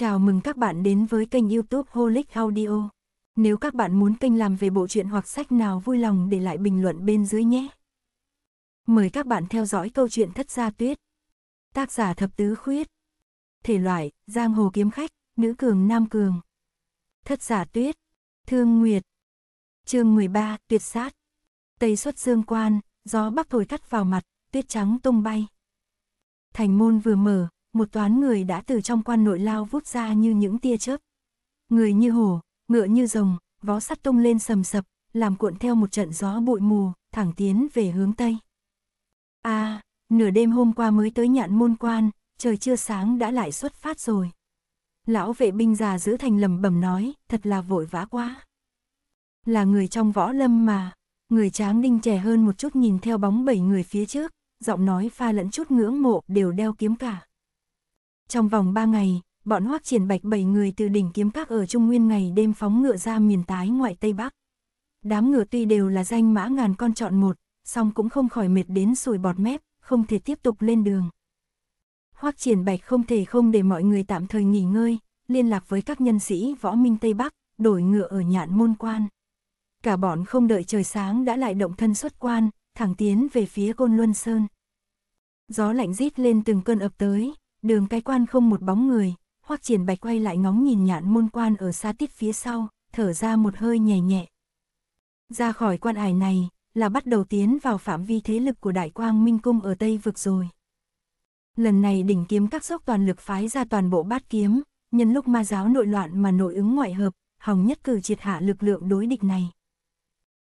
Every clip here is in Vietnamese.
Chào mừng các bạn đến với kênh youtube Holic Audio. Nếu các bạn muốn kênh làm về bộ truyện hoặc sách nào vui lòng để lại bình luận bên dưới nhé. Mời các bạn theo dõi câu chuyện Thất Gia Tuyết. Tác giả Thập Tứ Khuyết. Thể loại, giang hồ kiếm khách, nữ cường nam cường. Thất giả Tuyết. Thương Nguyệt. chương 13, Tuyệt Sát. Tây xuất dương quan, gió bắc thổi cắt vào mặt, tuyết trắng tung bay. Thành môn vừa mở, một toán người đã từ trong quan nội lao vút ra như những tia chớp. Người như hổ, ngựa như rồng, vó sắt tung lên sầm sập, làm cuộn theo một trận gió bụi mù, thẳng tiến về hướng Tây. a à, nửa đêm hôm qua mới tới nhạn môn quan, trời chưa sáng đã lại xuất phát rồi. Lão vệ binh già giữ thành lầm bẩm nói, thật là vội vã quá. Là người trong võ lâm mà, người tráng đinh trẻ hơn một chút nhìn theo bóng bảy người phía trước, giọng nói pha lẫn chút ngưỡng mộ đều đeo kiếm cả. Trong vòng 3 ngày, bọn hoắc triển bạch bảy người từ đỉnh kiếm các ở Trung Nguyên ngày đêm phóng ngựa ra miền tái ngoại Tây Bắc. Đám ngựa tuy đều là danh mã ngàn con chọn một, song cũng không khỏi mệt đến sùi bọt mép, không thể tiếp tục lên đường. Hoắc triển bạch không thể không để mọi người tạm thời nghỉ ngơi, liên lạc với các nhân sĩ võ minh Tây Bắc, đổi ngựa ở nhạn môn quan. Cả bọn không đợi trời sáng đã lại động thân xuất quan, thẳng tiến về phía Côn Luân Sơn. Gió lạnh rít lên từng cơn ập tới, Đường cái quan không một bóng người, Hoắc Triển Bạch quay lại ngóng nhìn nhạn môn quan ở xa tít phía sau, thở ra một hơi nhẹ nhẹ. Ra khỏi quan ải này, là bắt đầu tiến vào phạm vi thế lực của Đại Quang Minh Cung ở Tây Vực rồi. Lần này đỉnh kiếm các dốc toàn lực phái ra toàn bộ bát kiếm, nhân lúc ma giáo nội loạn mà nội ứng ngoại hợp, hòng nhất cử triệt hạ lực lượng đối địch này.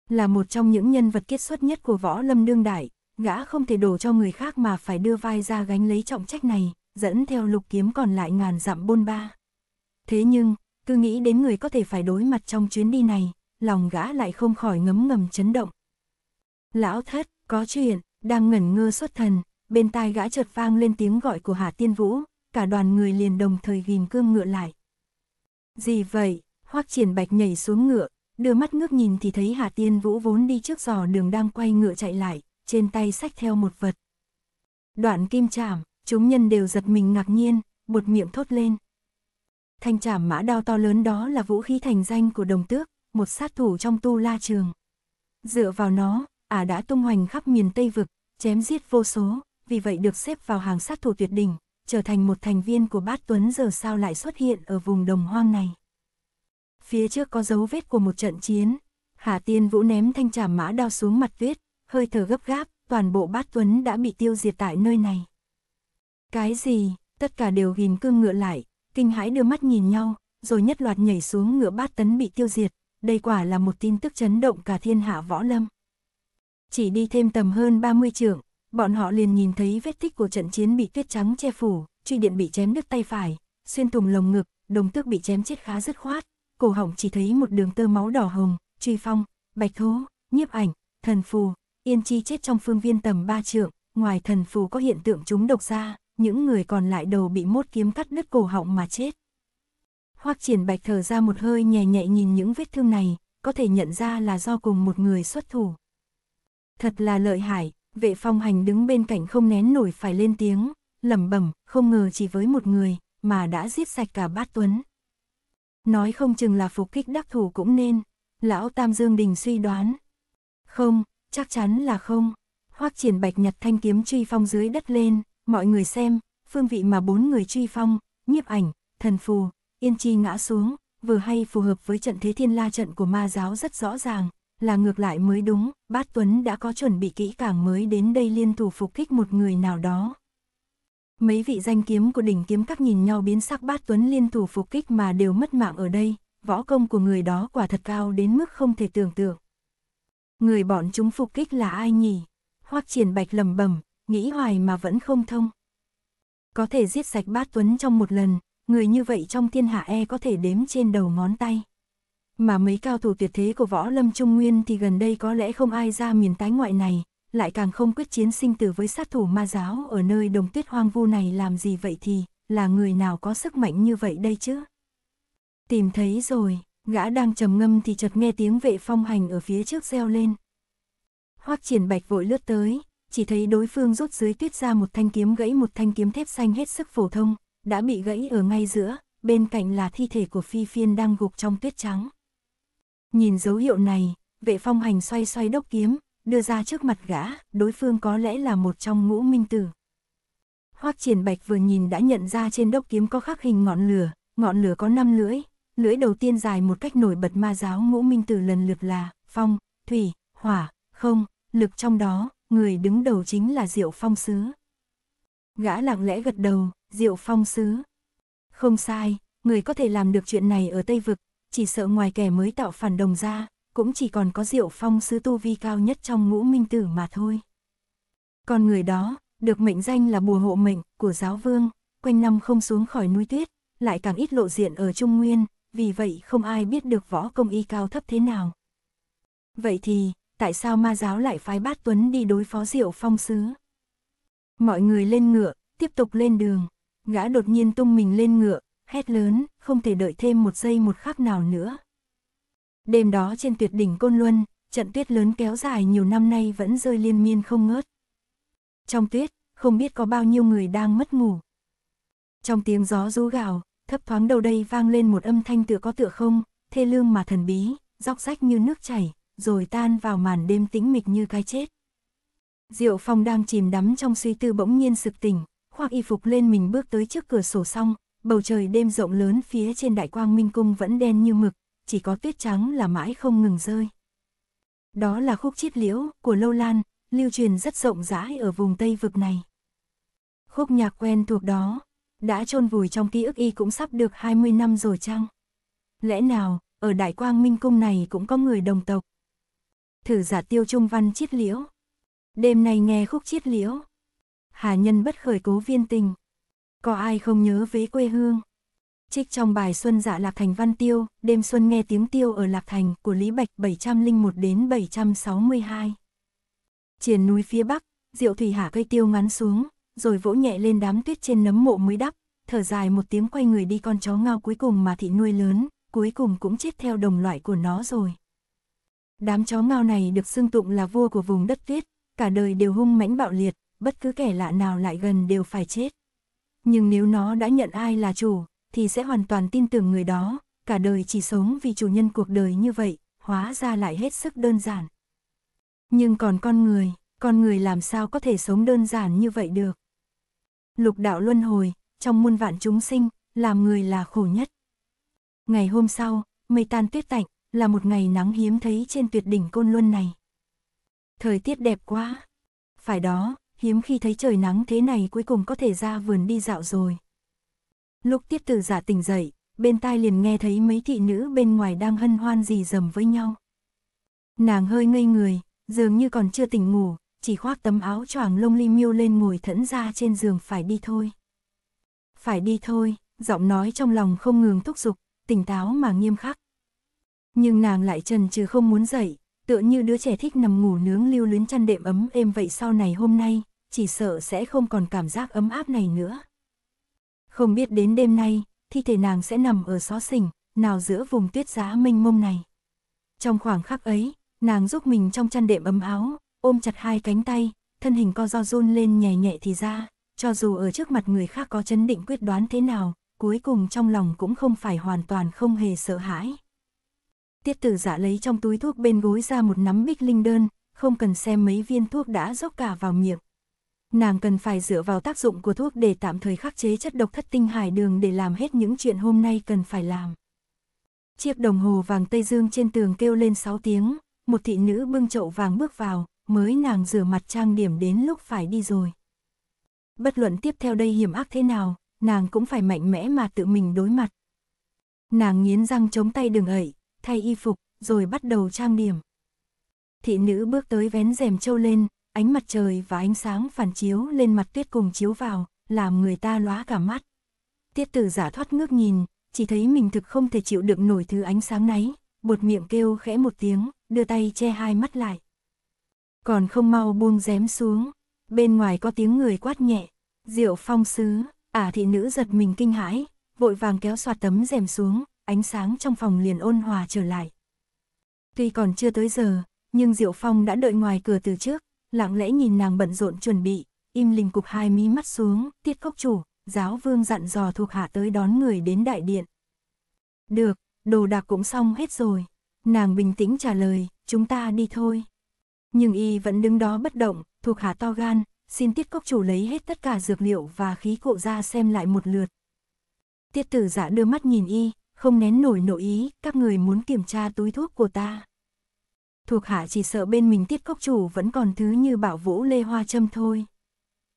Là một trong những nhân vật kết xuất nhất của võ lâm đương đại, gã không thể đổ cho người khác mà phải đưa vai ra gánh lấy trọng trách này, dẫn theo lục kiếm còn lại ngàn dặm bôn ba. Thế nhưng, cứ nghĩ đến người có thể phải đối mặt trong chuyến đi này, lòng gã lại không khỏi ngấm ngầm chấn động. Lão thất, có chuyện, đang ngẩn ngơ xuất thần, bên tai gã chợt vang lên tiếng gọi của Hà Tiên Vũ, cả đoàn người liền đồng thời ghim cương ngựa lại. Gì vậy, hoắc triển bạch nhảy xuống ngựa, đưa mắt ngước nhìn thì thấy Hà Tiên Vũ vốn đi trước giò đường đang quay ngựa chạy lại, trên tay xách theo một vật. Đoạn kim chạm Chúng nhân đều giật mình ngạc nhiên, buột miệng thốt lên. Thanh trảm mã đao to lớn đó là vũ khí thành danh của đồng tước, một sát thủ trong tu la trường. Dựa vào nó, ả đã tung hoành khắp miền Tây Vực, chém giết vô số, vì vậy được xếp vào hàng sát thủ tuyệt đỉnh, trở thành một thành viên của bát tuấn giờ sao lại xuất hiện ở vùng đồng hoang này. Phía trước có dấu vết của một trận chiến, Hà Tiên Vũ ném thanh trảm mã đao xuống mặt tuyết, hơi thở gấp gáp, toàn bộ bát tuấn đã bị tiêu diệt tại nơi này. Cái gì? Tất cả đều ghim cương ngựa lại, kinh hãi đưa mắt nhìn nhau, rồi nhất loạt nhảy xuống ngựa bát tấn bị tiêu diệt. Đây quả là một tin tức chấn động cả thiên hạ võ lâm. Chỉ đi thêm tầm hơn 30 trưởng bọn họ liền nhìn thấy vết tích của trận chiến bị tuyết trắng che phủ, truy điện bị chém đứt tay phải, xuyên thùng lồng ngực, đồng tước bị chém chết khá dứt khoát, cổ họng chỉ thấy một đường tơ máu đỏ hồng, truy phong, bạch thố, nhiếp ảnh, thần phù, yên chi chết trong phương viên tầm ba trưởng ngoài thần phù có hiện tượng chúng độc ra những người còn lại đầu bị mốt kiếm cắt đứt cổ họng mà chết. Hoắc triển bạch thở ra một hơi nhẹ nhẹ nhìn những vết thương này, có thể nhận ra là do cùng một người xuất thủ. Thật là lợi hại, vệ phong hành đứng bên cạnh không nén nổi phải lên tiếng, lẩm bẩm, không ngờ chỉ với một người, mà đã giết sạch cả bát tuấn. Nói không chừng là phục kích đắc thủ cũng nên, lão Tam Dương Đình suy đoán. Không, chắc chắn là không. Hoắc triển bạch nhặt thanh kiếm truy phong dưới đất lên, Mọi người xem, phương vị mà bốn người truy phong, nhiếp ảnh, thần phù, yên chi ngã xuống, vừa hay phù hợp với trận thế thiên la trận của ma giáo rất rõ ràng, là ngược lại mới đúng, bát Tuấn đã có chuẩn bị kỹ càng mới đến đây liên thủ phục kích một người nào đó. Mấy vị danh kiếm của đỉnh kiếm các nhìn nhau biến sắc bát Tuấn liên thủ phục kích mà đều mất mạng ở đây, võ công của người đó quả thật cao đến mức không thể tưởng tượng. Người bọn chúng phục kích là ai nhỉ? Hoắc triển bạch lầm bầm nghĩ hoài mà vẫn không thông. Có thể giết sạch bát Tuấn trong một lần, người như vậy trong thiên hạ e có thể đếm trên đầu ngón tay. Mà mấy cao thủ tuyệt thế của võ lâm trung nguyên thì gần đây có lẽ không ai ra miền tái ngoại này, lại càng không quyết chiến sinh tử với sát thủ ma giáo ở nơi đồng tuyết hoang vu này làm gì vậy thì, là người nào có sức mạnh như vậy đây chứ? Tìm thấy rồi, gã đang trầm ngâm thì chợt nghe tiếng vệ phong hành ở phía trước reo lên. Hoắc triển bạch vội lướt tới, chỉ thấy đối phương rút dưới tuyết ra một thanh kiếm gãy một thanh kiếm thép xanh hết sức phổ thông, đã bị gãy ở ngay giữa, bên cạnh là thi thể của phi phiên đang gục trong tuyết trắng. Nhìn dấu hiệu này, vệ phong hành xoay xoay đốc kiếm, đưa ra trước mặt gã, đối phương có lẽ là một trong ngũ minh tử. Hoác triển bạch vừa nhìn đã nhận ra trên đốc kiếm có khắc hình ngọn lửa, ngọn lửa có năm lưỡi, lưỡi đầu tiên dài một cách nổi bật ma giáo ngũ minh tử lần lượt là phong, thủy, hỏa, không, lực trong đó, người đứng đầu chính là Diệu Phong Sứ. Gã lặng lẽ gật đầu, Diệu Phong Sứ. Không sai, người có thể làm được chuyện này ở Tây Vực, chỉ sợ ngoài kẻ mới tạo phản đồng ra, cũng chỉ còn có Diệu Phong Sứ tu vi cao nhất trong ngũ minh tử mà thôi. Còn người đó, được mệnh danh là bùa hộ mệnh của giáo vương, quanh năm không xuống khỏi núi tuyết, lại càng ít lộ diện ở Trung Nguyên, vì vậy không ai biết được võ công y cao thấp thế nào. Vậy thì, tại sao ma giáo lại phái bát tuấn đi đối phó diệu phong sứ. Mọi người lên ngựa, tiếp tục lên đường, gã đột nhiên tung mình lên ngựa, hét lớn, không thể đợi thêm một giây một khắc nào nữa. Đêm đó trên tuyệt đỉnh Côn Luân, trận tuyết lớn kéo dài nhiều năm nay vẫn rơi liên miên không ngớt. Trong tuyết, không biết có bao nhiêu người đang mất ngủ. Trong tiếng gió rú gào, thấp thoáng đầu đây vang lên một âm thanh tựa có tựa không, thê lương mà thần bí, róc rách như nước chảy, rồi tan vào màn đêm tĩnh mịch như cái chết. Diệu Phong đang chìm đắm trong suy tư bỗng nhiên sực tỉnh, khoác y phục lên mình bước tới trước cửa sổ xong, bầu trời đêm rộng lớn phía trên đại quang minh cung vẫn đen như mực, chỉ có tuyết trắng là mãi không ngừng rơi. Đó là khúc chiết liễu của Lâu Lan, lưu truyền rất rộng rãi ở vùng Tây vực này. Khúc nhạc quen thuộc đó, đã chôn vùi trong ký ức y cũng sắp được 20 năm rồi chăng? Lẽ nào, ở Đại Quang Minh Cung này cũng có người đồng tộc? thử giả tiêu trung văn chiết liễu. Đêm nay nghe khúc chiết liễu. Hà nhân bất khởi cố viên tình. Có ai không nhớ về quê hương? Trích trong bài Xuân dạ Lạc Thành Văn Tiêu, đêm xuân nghe tiếng tiêu ở Lạc Thành của Lý Bạch 701 đến 762. Triển núi phía Bắc, Diệu Thủy hạ cây tiêu ngắn xuống, rồi vỗ nhẹ lên đám tuyết trên nấm mộ mới đắp, thở dài một tiếng quay người đi con chó ngao cuối cùng mà thị nuôi lớn, cuối cùng cũng chết theo đồng loại của nó rồi. Đám chó ngao này được xưng tụng là vua của vùng đất tuyết, cả đời đều hung mãnh bạo liệt, bất cứ kẻ lạ nào lại gần đều phải chết. Nhưng nếu nó đã nhận ai là chủ, thì sẽ hoàn toàn tin tưởng người đó, cả đời chỉ sống vì chủ nhân cuộc đời như vậy, hóa ra lại hết sức đơn giản. Nhưng còn con người, con người làm sao có thể sống đơn giản như vậy được? Lục đạo luân hồi, trong muôn vạn chúng sinh, làm người là khổ nhất. Ngày hôm sau, mây tan tuyết tạnh, là một ngày nắng hiếm thấy trên tuyệt đỉnh côn luân này. Thời tiết đẹp quá. Phải đó, hiếm khi thấy trời nắng thế này cuối cùng có thể ra vườn đi dạo rồi. Lúc tiếp từ giả tỉnh dậy, bên tai liền nghe thấy mấy thị nữ bên ngoài đang hân hoan gì dầm với nhau. Nàng hơi ngây người, dường như còn chưa tỉnh ngủ, chỉ khoác tấm áo choàng lông li miêu lên ngồi thẫn ra trên giường phải đi thôi. Phải đi thôi, giọng nói trong lòng không ngừng thúc giục, tỉnh táo mà nghiêm khắc, nhưng nàng lại trần trừ không muốn dậy, tựa như đứa trẻ thích nằm ngủ nướng lưu luyến chăn đệm ấm êm vậy sau này hôm nay, chỉ sợ sẽ không còn cảm giác ấm áp này nữa. Không biết đến đêm nay, thi thể nàng sẽ nằm ở xó xỉnh, nào giữa vùng tuyết giá mênh mông này. Trong khoảng khắc ấy, nàng giúp mình trong chăn đệm ấm áo, ôm chặt hai cánh tay, thân hình co do run lên nhẹ nhẹ thì ra, cho dù ở trước mặt người khác có chấn định quyết đoán thế nào, cuối cùng trong lòng cũng không phải hoàn toàn không hề sợ hãi tiết tử dạ lấy trong túi thuốc bên gối ra một nắm bích linh đơn, không cần xem mấy viên thuốc đã dốc cả vào miệng. Nàng cần phải dựa vào tác dụng của thuốc để tạm thời khắc chế chất độc thất tinh hải đường để làm hết những chuyện hôm nay cần phải làm. Chiếc đồng hồ vàng Tây Dương trên tường kêu lên 6 tiếng, một thị nữ bưng chậu vàng bước vào, mới nàng rửa mặt trang điểm đến lúc phải đi rồi. Bất luận tiếp theo đây hiểm ác thế nào, nàng cũng phải mạnh mẽ mà tự mình đối mặt. Nàng nghiến răng chống tay đường ẩy, thay y phục, rồi bắt đầu trang điểm. Thị nữ bước tới vén rèm trâu lên, ánh mặt trời và ánh sáng phản chiếu lên mặt tuyết cùng chiếu vào, làm người ta lóa cả mắt. Tiết tử giả thoát ngước nhìn, chỉ thấy mình thực không thể chịu đựng nổi thứ ánh sáng nấy, bột miệng kêu khẽ một tiếng, đưa tay che hai mắt lại. Còn không mau buông rém xuống, bên ngoài có tiếng người quát nhẹ, diệu phong sứ, ả à thị nữ giật mình kinh hãi, vội vàng kéo xoạt tấm rèm xuống, ánh sáng trong phòng liền ôn hòa trở lại. Tuy còn chưa tới giờ, nhưng Diệu Phong đã đợi ngoài cửa từ trước, lặng lẽ nhìn nàng bận rộn chuẩn bị, im lìm cục hai mí mắt xuống, tiết cốc chủ, giáo vương dặn dò thuộc hạ tới đón người đến đại điện. Được, đồ đạc cũng xong hết rồi. Nàng bình tĩnh trả lời, chúng ta đi thôi. Nhưng y vẫn đứng đó bất động, thuộc hạ to gan, xin tiết cốc chủ lấy hết tất cả dược liệu và khí cụ ra xem lại một lượt. Tiết tử giả đưa mắt nhìn y, không nén nổi nội ý, các người muốn kiểm tra túi thuốc của ta. Thuộc hạ chỉ sợ bên mình tiết cốc chủ vẫn còn thứ như bảo vũ lê hoa châm thôi.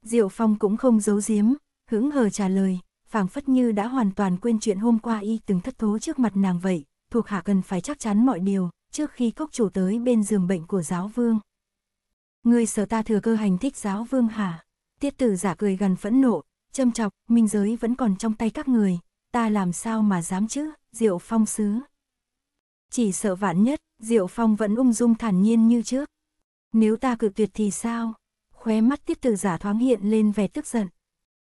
Diệu Phong cũng không giấu giếm, hững hờ trả lời, phảng phất như đã hoàn toàn quên chuyện hôm qua y từng thất thố trước mặt nàng vậy, thuộc hạ cần phải chắc chắn mọi điều, trước khi cốc chủ tới bên giường bệnh của giáo vương. Người sợ ta thừa cơ hành thích giáo vương hả? Tiết tử giả cười gần phẫn nộ, châm chọc, minh giới vẫn còn trong tay các người, ta làm sao mà dám chứ, Diệu Phong sứ. Chỉ sợ vạn nhất, Diệu Phong vẫn ung dung thản nhiên như trước. Nếu ta cự tuyệt thì sao? Khóe mắt tiếp từ giả thoáng hiện lên vẻ tức giận.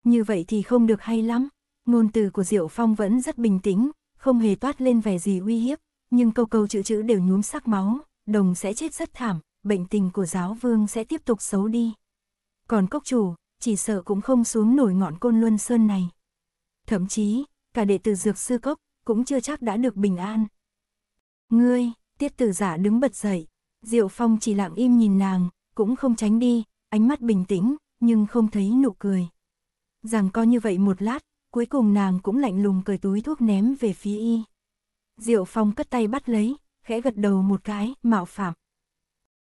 Như vậy thì không được hay lắm. Ngôn từ của Diệu Phong vẫn rất bình tĩnh, không hề toát lên vẻ gì uy hiếp, nhưng câu câu chữ chữ đều nhuốm sắc máu, đồng sẽ chết rất thảm, bệnh tình của giáo vương sẽ tiếp tục xấu đi. Còn cốc chủ, chỉ sợ cũng không xuống nổi ngọn côn luân sơn này. Thậm chí, cả đệ tử dược sư cốc, cũng chưa chắc đã được bình an. Ngươi, tiết tử giả đứng bật dậy, Diệu Phong chỉ lặng im nhìn nàng, cũng không tránh đi, ánh mắt bình tĩnh, nhưng không thấy nụ cười. Rằng co như vậy một lát, cuối cùng nàng cũng lạnh lùng cởi túi thuốc ném về phía y. Diệu Phong cất tay bắt lấy, khẽ gật đầu một cái, mạo phạm.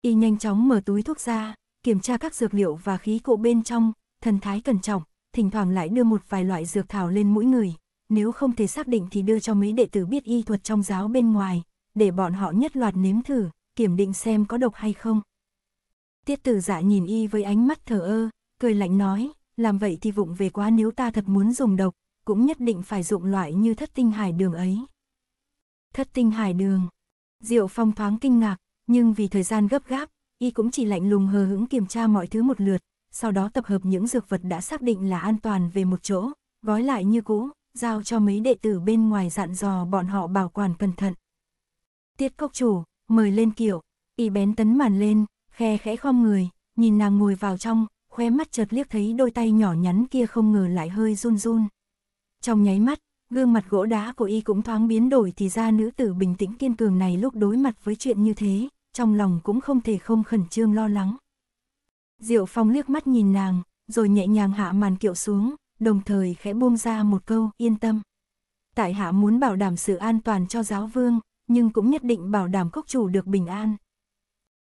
Y nhanh chóng mở túi thuốc ra, kiểm tra các dược liệu và khí cụ bên trong, thần thái cẩn trọng, thỉnh thoảng lại đưa một vài loại dược thảo lên mũi người, nếu không thể xác định thì đưa cho mấy đệ tử biết y thuật trong giáo bên ngoài, để bọn họ nhất loạt nếm thử, kiểm định xem có độc hay không. Tiết tử dạ nhìn y với ánh mắt thờ ơ, cười lạnh nói, làm vậy thì vụng về quá nếu ta thật muốn dùng độc, cũng nhất định phải dụng loại như thất tinh hải đường ấy. Thất tinh hải đường. Diệu Phong thoáng kinh ngạc, nhưng vì thời gian gấp gáp, y cũng chỉ lạnh lùng hờ hững kiểm tra mọi thứ một lượt, sau đó tập hợp những dược vật đã xác định là an toàn về một chỗ, gói lại như cũ, giao cho mấy đệ tử bên ngoài dặn dò bọn họ bảo quản cẩn thận. Tiết cốc chủ, mời lên kiệu, y bén tấn màn lên, khe khẽ khom người, nhìn nàng ngồi vào trong, khóe mắt chợt liếc thấy đôi tay nhỏ nhắn kia không ngờ lại hơi run run. Trong nháy mắt, gương mặt gỗ đá của y cũng thoáng biến đổi thì ra nữ tử bình tĩnh kiên cường này lúc đối mặt với chuyện như thế, trong lòng cũng không thể không khẩn trương lo lắng. Diệu Phong liếc mắt nhìn nàng, rồi nhẹ nhàng hạ màn kiệu xuống, đồng thời khẽ buông ra một câu yên tâm. Tại hạ muốn bảo đảm sự an toàn cho giáo vương, nhưng cũng nhất định bảo đảm cốc chủ được bình an.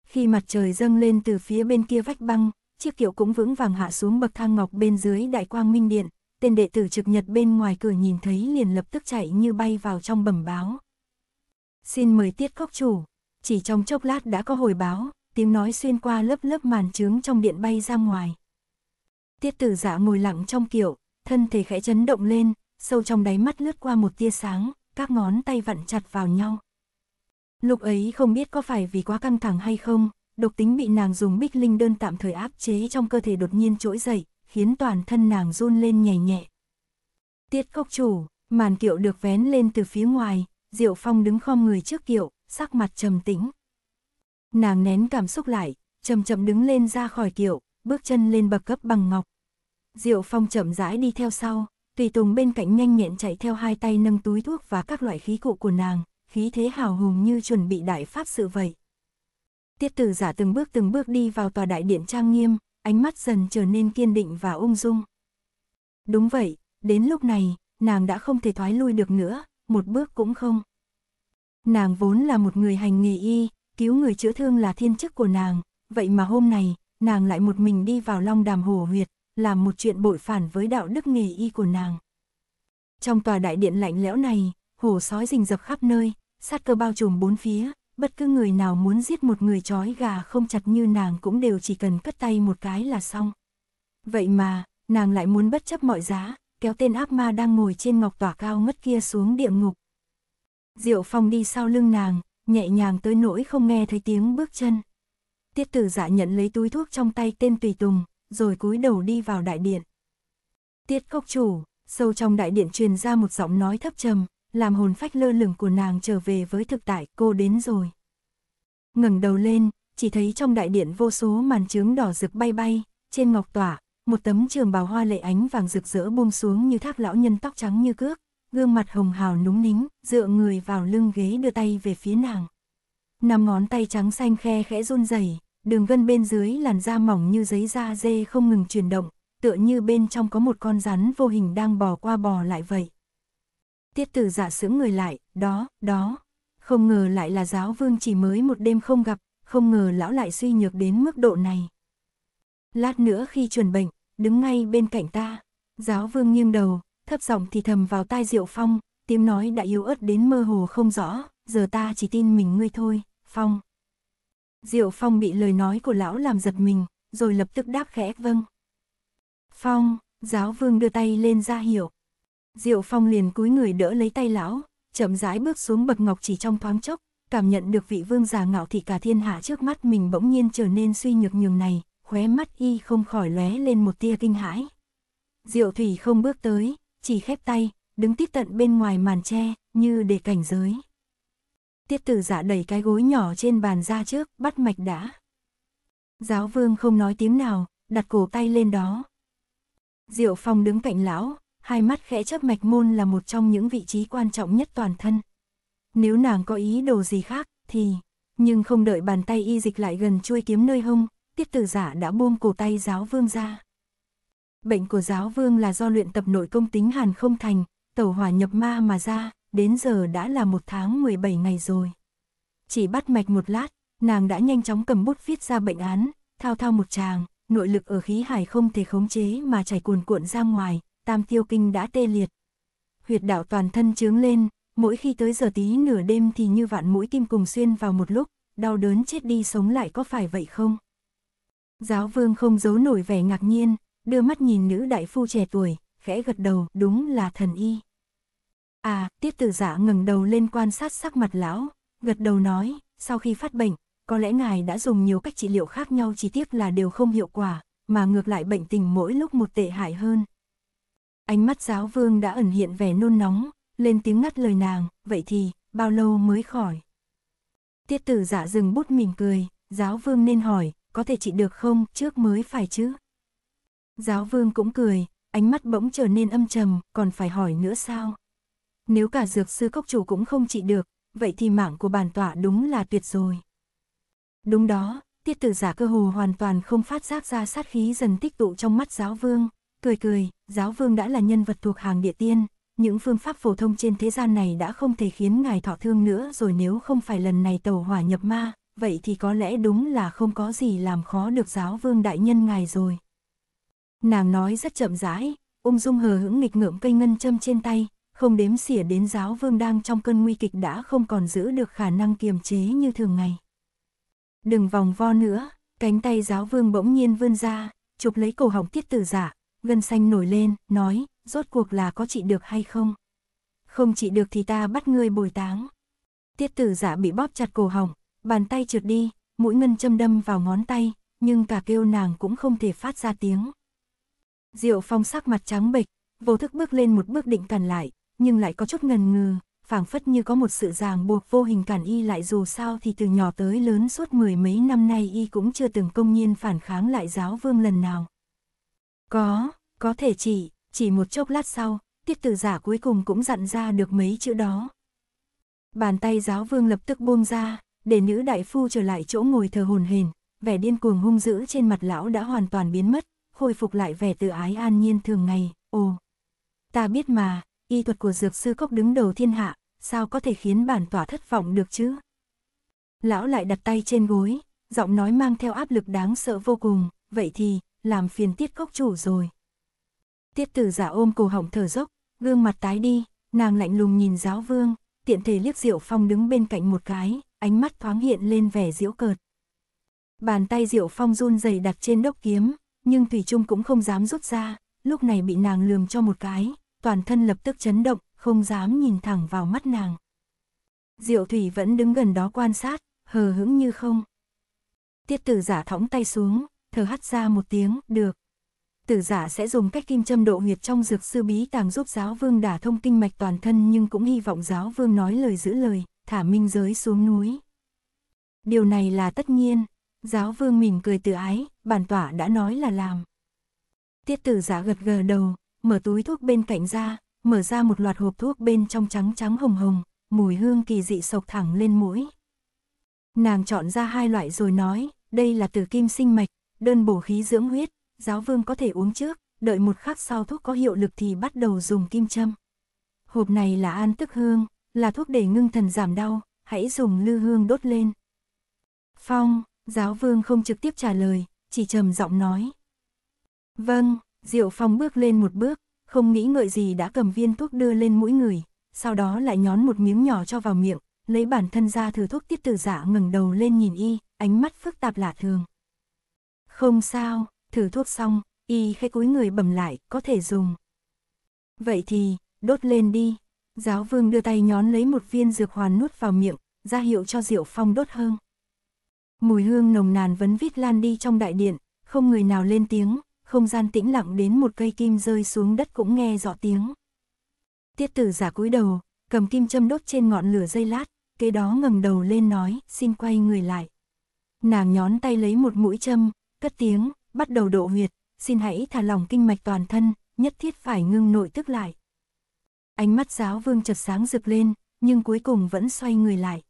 Khi mặt trời dâng lên từ phía bên kia vách băng, chiếc kiệu cũng vững vàng hạ xuống bậc thang ngọc bên dưới đại quang minh điện, tên đệ tử trực nhật bên ngoài cửa nhìn thấy liền lập tức chạy như bay vào trong bẩm báo. Xin mời tiết cốc chủ, chỉ trong chốc lát đã có hồi báo, tiếng nói xuyên qua lớp lớp màn trướng trong điện bay ra ngoài. Tiết tử dạ ngồi lặng trong kiệu, thân thể khẽ chấn động lên, sâu trong đáy mắt lướt qua một tia sáng, các ngón tay vặn chặt vào nhau. Lúc ấy không biết có phải vì quá căng thẳng hay không, độc tính bị nàng dùng bích linh đơn tạm thời áp chế trong cơ thể đột nhiên trỗi dậy, khiến toàn thân nàng run lên nhẹ nhẹ. Tiết cốc chủ, màn kiệu được vén lên từ phía ngoài, Diệu Phong đứng khom người trước kiệu, sắc mặt trầm tĩnh. Nàng nén cảm xúc lại, chậm chậm đứng lên ra khỏi kiệu, bước chân lên bậc cấp bằng ngọc. Diệu Phong chậm rãi đi theo sau, tùy tùng bên cạnh nhanh nhẹn chạy theo hai tay nâng túi thuốc và các loại khí cụ của nàng, khí thế hào hùng như chuẩn bị đại pháp sự vậy. Tiết tử giả từng bước từng bước đi vào tòa đại điện trang nghiêm, ánh mắt dần trở nên kiên định và ung dung. Đúng vậy, đến lúc này, nàng đã không thể thoái lui được nữa, một bước cũng không. Nàng vốn là một người hành nghề y, cứu người chữa thương là thiên chức của nàng, vậy mà hôm nay, nàng lại một mình đi vào long đàm hồ huyệt, làm một chuyện bội phản với đạo đức nghề y của nàng. Trong tòa đại điện lạnh lẽo này, hồ sói rình rập khắp nơi, sát cơ bao trùm bốn phía, bất cứ người nào muốn giết một người chói gà không chặt như nàng cũng đều chỉ cần cất tay một cái là xong. Vậy mà, nàng lại muốn bất chấp mọi giá, kéo tên ác ma đang ngồi trên ngọc tòa cao ngất kia xuống địa ngục. Diệu Phong đi sau lưng nàng, nhẹ nhàng tới nỗi không nghe thấy tiếng bước chân. Tiết tử dạ nhận lấy túi thuốc trong tay tên tùy tùng, rồi cúi đầu đi vào đại điện. Tiết cốc chủ, sâu trong đại điện truyền ra một giọng nói thấp trầm, làm hồn phách lơ lửng của nàng trở về với thực tại, cô đến rồi. Ngẩng đầu lên, chỉ thấy trong đại điện vô số màn trướng đỏ rực bay bay, trên ngọc tỏa, một tấm trường bào hoa lệ ánh vàng rực rỡ buông xuống như thác lão nhân tóc trắng như cước, gương mặt hồng hào núng nính, dựa người vào lưng ghế đưa tay về phía nàng. Năm ngón tay trắng xanh khe khẽ run rẩy, đường gân bên dưới làn da mỏng như giấy da dê không ngừng chuyển động, tựa như bên trong có một con rắn vô hình đang bò qua bò lại vậy. Tiết tử giả dạ sững người lại, đó, đó, không ngờ lại là giáo vương chỉ mới một đêm không gặp, không ngờ lão lại suy nhược đến mức độ này. Lát nữa khi chuẩn bệnh, đứng ngay bên cạnh ta, giáo vương nghiêng đầu, thấp giọng thì thầm vào tai Diệu Phong, tiếng nói đã yếu ớt đến mơ hồ không rõ, giờ ta chỉ tin mình ngươi thôi, Phong. Diệu Phong bị lời nói của lão làm giật mình, rồi lập tức đáp khẽ vâng. Phong, giáo vương đưa tay lên ra hiểu, Diệu Phong liền cúi người đỡ lấy tay lão, chậm rãi bước xuống bậc ngọc chỉ trong thoáng chốc, cảm nhận được vị vương già ngạo thị cả thiên hạ trước mắt mình bỗng nhiên trở nên suy nhược nhường này, khóe mắt y không khỏi lóe lên một tia kinh hãi. Diệu Thủy không bước tới, chỉ khép tay, đứng tiếp tận bên ngoài màn tre, như để cảnh giới tiết tử dạ đẩy cái gối nhỏ trên bàn ra trước, bắt mạch đã. Giáo vương không nói tiếng nào, đặt cổ tay lên đó. Diệu Phong đứng cạnh lão, hai mắt khẽ chấp mạch môn là một trong những vị trí quan trọng nhất toàn thân. Nếu nàng có ý đồ gì khác, thì... Nhưng không đợi bàn tay y dịch lại gần chuôi kiếm nơi hông, tiết tử giả dạ đã buông cổ tay giáo vương ra. Bệnh của giáo vương là do luyện tập nội công tính hàn không thành, tẩu hỏa nhập ma mà ra, đến giờ đã là một tháng 17 ngày rồi. Chỉ bắt mạch một lát, nàng đã nhanh chóng cầm bút viết ra bệnh án, thao thao một tràng, nội lực ở khí hải không thể khống chế mà chảy cuồn cuộn ra ngoài, tam tiêu kinh đã tê liệt. Huyệt đạo toàn thân trướng lên, mỗi khi tới giờ tí nửa đêm thì như vạn mũi kim cùng xuyên vào một lúc, đau đớn chết đi sống lại có phải vậy không? Giáo vương không giấu nổi vẻ ngạc nhiên, đưa mắt nhìn nữ đại phu trẻ tuổi, khẽ gật đầu, đúng là thần y. À, tiết tử giả ngẩng đầu lên quan sát sắc mặt lão, gật đầu nói, sau khi phát bệnh, có lẽ ngài đã dùng nhiều cách trị liệu khác nhau chi tiết là đều không hiệu quả, mà ngược lại bệnh tình mỗi lúc một tệ hại hơn. Ánh mắt giáo vương đã ẩn hiện vẻ nôn nóng, lên tiếng ngắt lời nàng, vậy thì, bao lâu mới khỏi? Tiết tử giả dừng bút mỉm cười, giáo vương nên hỏi, có thể trị được không, trước mới phải chứ? Giáo vương cũng cười, ánh mắt bỗng trở nên âm trầm, còn phải hỏi nữa sao? nếu cả dược sư cốc chủ cũng không trị được, vậy thì mạng của bản tọa đúng là tuyệt rồi. Đúng đó, tiết tử giả cơ hồ hoàn toàn không phát giác ra sát khí dần tích tụ trong mắt giáo vương, cười cười, giáo vương đã là nhân vật thuộc hàng địa tiên, những phương pháp phổ thông trên thế gian này đã không thể khiến ngài thọ thương nữa rồi nếu không phải lần này tàu hỏa nhập ma, vậy thì có lẽ đúng là không có gì làm khó được giáo vương đại nhân ngài rồi. Nàng nói rất chậm rãi, ung dung hờ hững nghịch ngợm cây ngân châm trên tay, không đếm xỉa đến giáo vương đang trong cơn nguy kịch đã không còn giữ được khả năng kiềm chế như thường ngày. Đừng vòng vo nữa, cánh tay giáo vương bỗng nhiên vươn ra, chụp lấy cổ họng tiết tử giả, gân xanh nổi lên, nói, rốt cuộc là có trị được hay không? Không trị được thì ta bắt ngươi bồi táng. Tiết tử giả bị bóp chặt cổ họng, bàn tay trượt đi, mũi ngân châm đâm vào ngón tay, nhưng cả kêu nàng cũng không thể phát ra tiếng. Diệu phong sắc mặt trắng bệch, vô thức bước lên một bước định cản lại, nhưng lại có chút ngần ngừ, phảng phất như có một sự ràng buộc vô hình cản y lại dù sao thì từ nhỏ tới lớn suốt mười mấy năm nay y cũng chưa từng công nhiên phản kháng lại giáo vương lần nào. Có, có thể chỉ, chỉ một chốc lát sau, tiết tử giả cuối cùng cũng dặn ra được mấy chữ đó. Bàn tay giáo vương lập tức buông ra, để nữ đại phu trở lại chỗ ngồi thờ hồn hền, vẻ điên cuồng hung dữ trên mặt lão đã hoàn toàn biến mất, khôi phục lại vẻ tự ái an nhiên thường ngày, ồ. Ta biết mà, y thuật của dược sư cốc đứng đầu thiên hạ, sao có thể khiến bản tỏa thất vọng được chứ? Lão lại đặt tay trên gối, giọng nói mang theo áp lực đáng sợ vô cùng, vậy thì, làm phiền tiết cốc chủ rồi. Tiết tử giả ôm cổ họng thở dốc, gương mặt tái đi, nàng lạnh lùng nhìn giáo vương, tiện thể liếc diệu phong đứng bên cạnh một cái, ánh mắt thoáng hiện lên vẻ diễu cợt. Bàn tay diệu phong run rẩy đặt trên đốc kiếm, nhưng Thủy Trung cũng không dám rút ra, lúc này bị nàng lườm cho một cái, toàn thân lập tức chấn động, không dám nhìn thẳng vào mắt nàng. Diệu Thủy vẫn đứng gần đó quan sát, hờ hững như không. Tiết tử giả thõng tay xuống, thở hắt ra một tiếng, được. Tử giả sẽ dùng cách kim châm độ huyệt trong dược sư bí tàng giúp giáo vương đả thông kinh mạch toàn thân nhưng cũng hy vọng giáo vương nói lời giữ lời, thả minh giới xuống núi. Điều này là tất nhiên, giáo vương mỉm cười tự ái, bản tỏa đã nói là làm. Tiết tử giả gật gờ đầu, mở túi thuốc bên cạnh ra, mở ra một loạt hộp thuốc bên trong trắng trắng hồng hồng, mùi hương kỳ dị sộc thẳng lên mũi. Nàng chọn ra hai loại rồi nói, đây là từ kim sinh mạch, đơn bổ khí dưỡng huyết, giáo vương có thể uống trước, đợi một khắc sau thuốc có hiệu lực thì bắt đầu dùng kim châm. Hộp này là an tức hương, là thuốc để ngưng thần giảm đau, hãy dùng lư hương đốt lên. Phong, giáo vương không trực tiếp trả lời, chỉ trầm giọng nói. Vâng, Diệu Phong bước lên một bước, không nghĩ ngợi gì đã cầm viên thuốc đưa lên mũi người, sau đó lại nhón một miếng nhỏ cho vào miệng, lấy bản thân ra thử thuốc tiết tử giả dạ ngẩng đầu lên nhìn y, ánh mắt phức tạp lạ thường. Không sao, thử thuốc xong, y khẽ cúi người bầm lại, có thể dùng. Vậy thì, đốt lên đi. Giáo vương đưa tay nhón lấy một viên dược hoàn nuốt vào miệng, ra hiệu cho Diệu Phong đốt hơn. Mùi hương nồng nàn vấn vít lan đi trong đại điện, không người nào lên tiếng, không gian tĩnh lặng đến một cây kim rơi xuống đất cũng nghe rõ tiếng. Tiết tử giả cúi đầu, cầm kim châm đốt trên ngọn lửa dây lát, kế đó ngẩng đầu lên nói, xin quay người lại. Nàng nhón tay lấy một mũi châm, cất tiếng, bắt đầu độ huyệt, xin hãy thả lòng kinh mạch toàn thân, nhất thiết phải ngưng nội tức lại. Ánh mắt giáo vương chợt sáng rực lên, nhưng cuối cùng vẫn xoay người lại.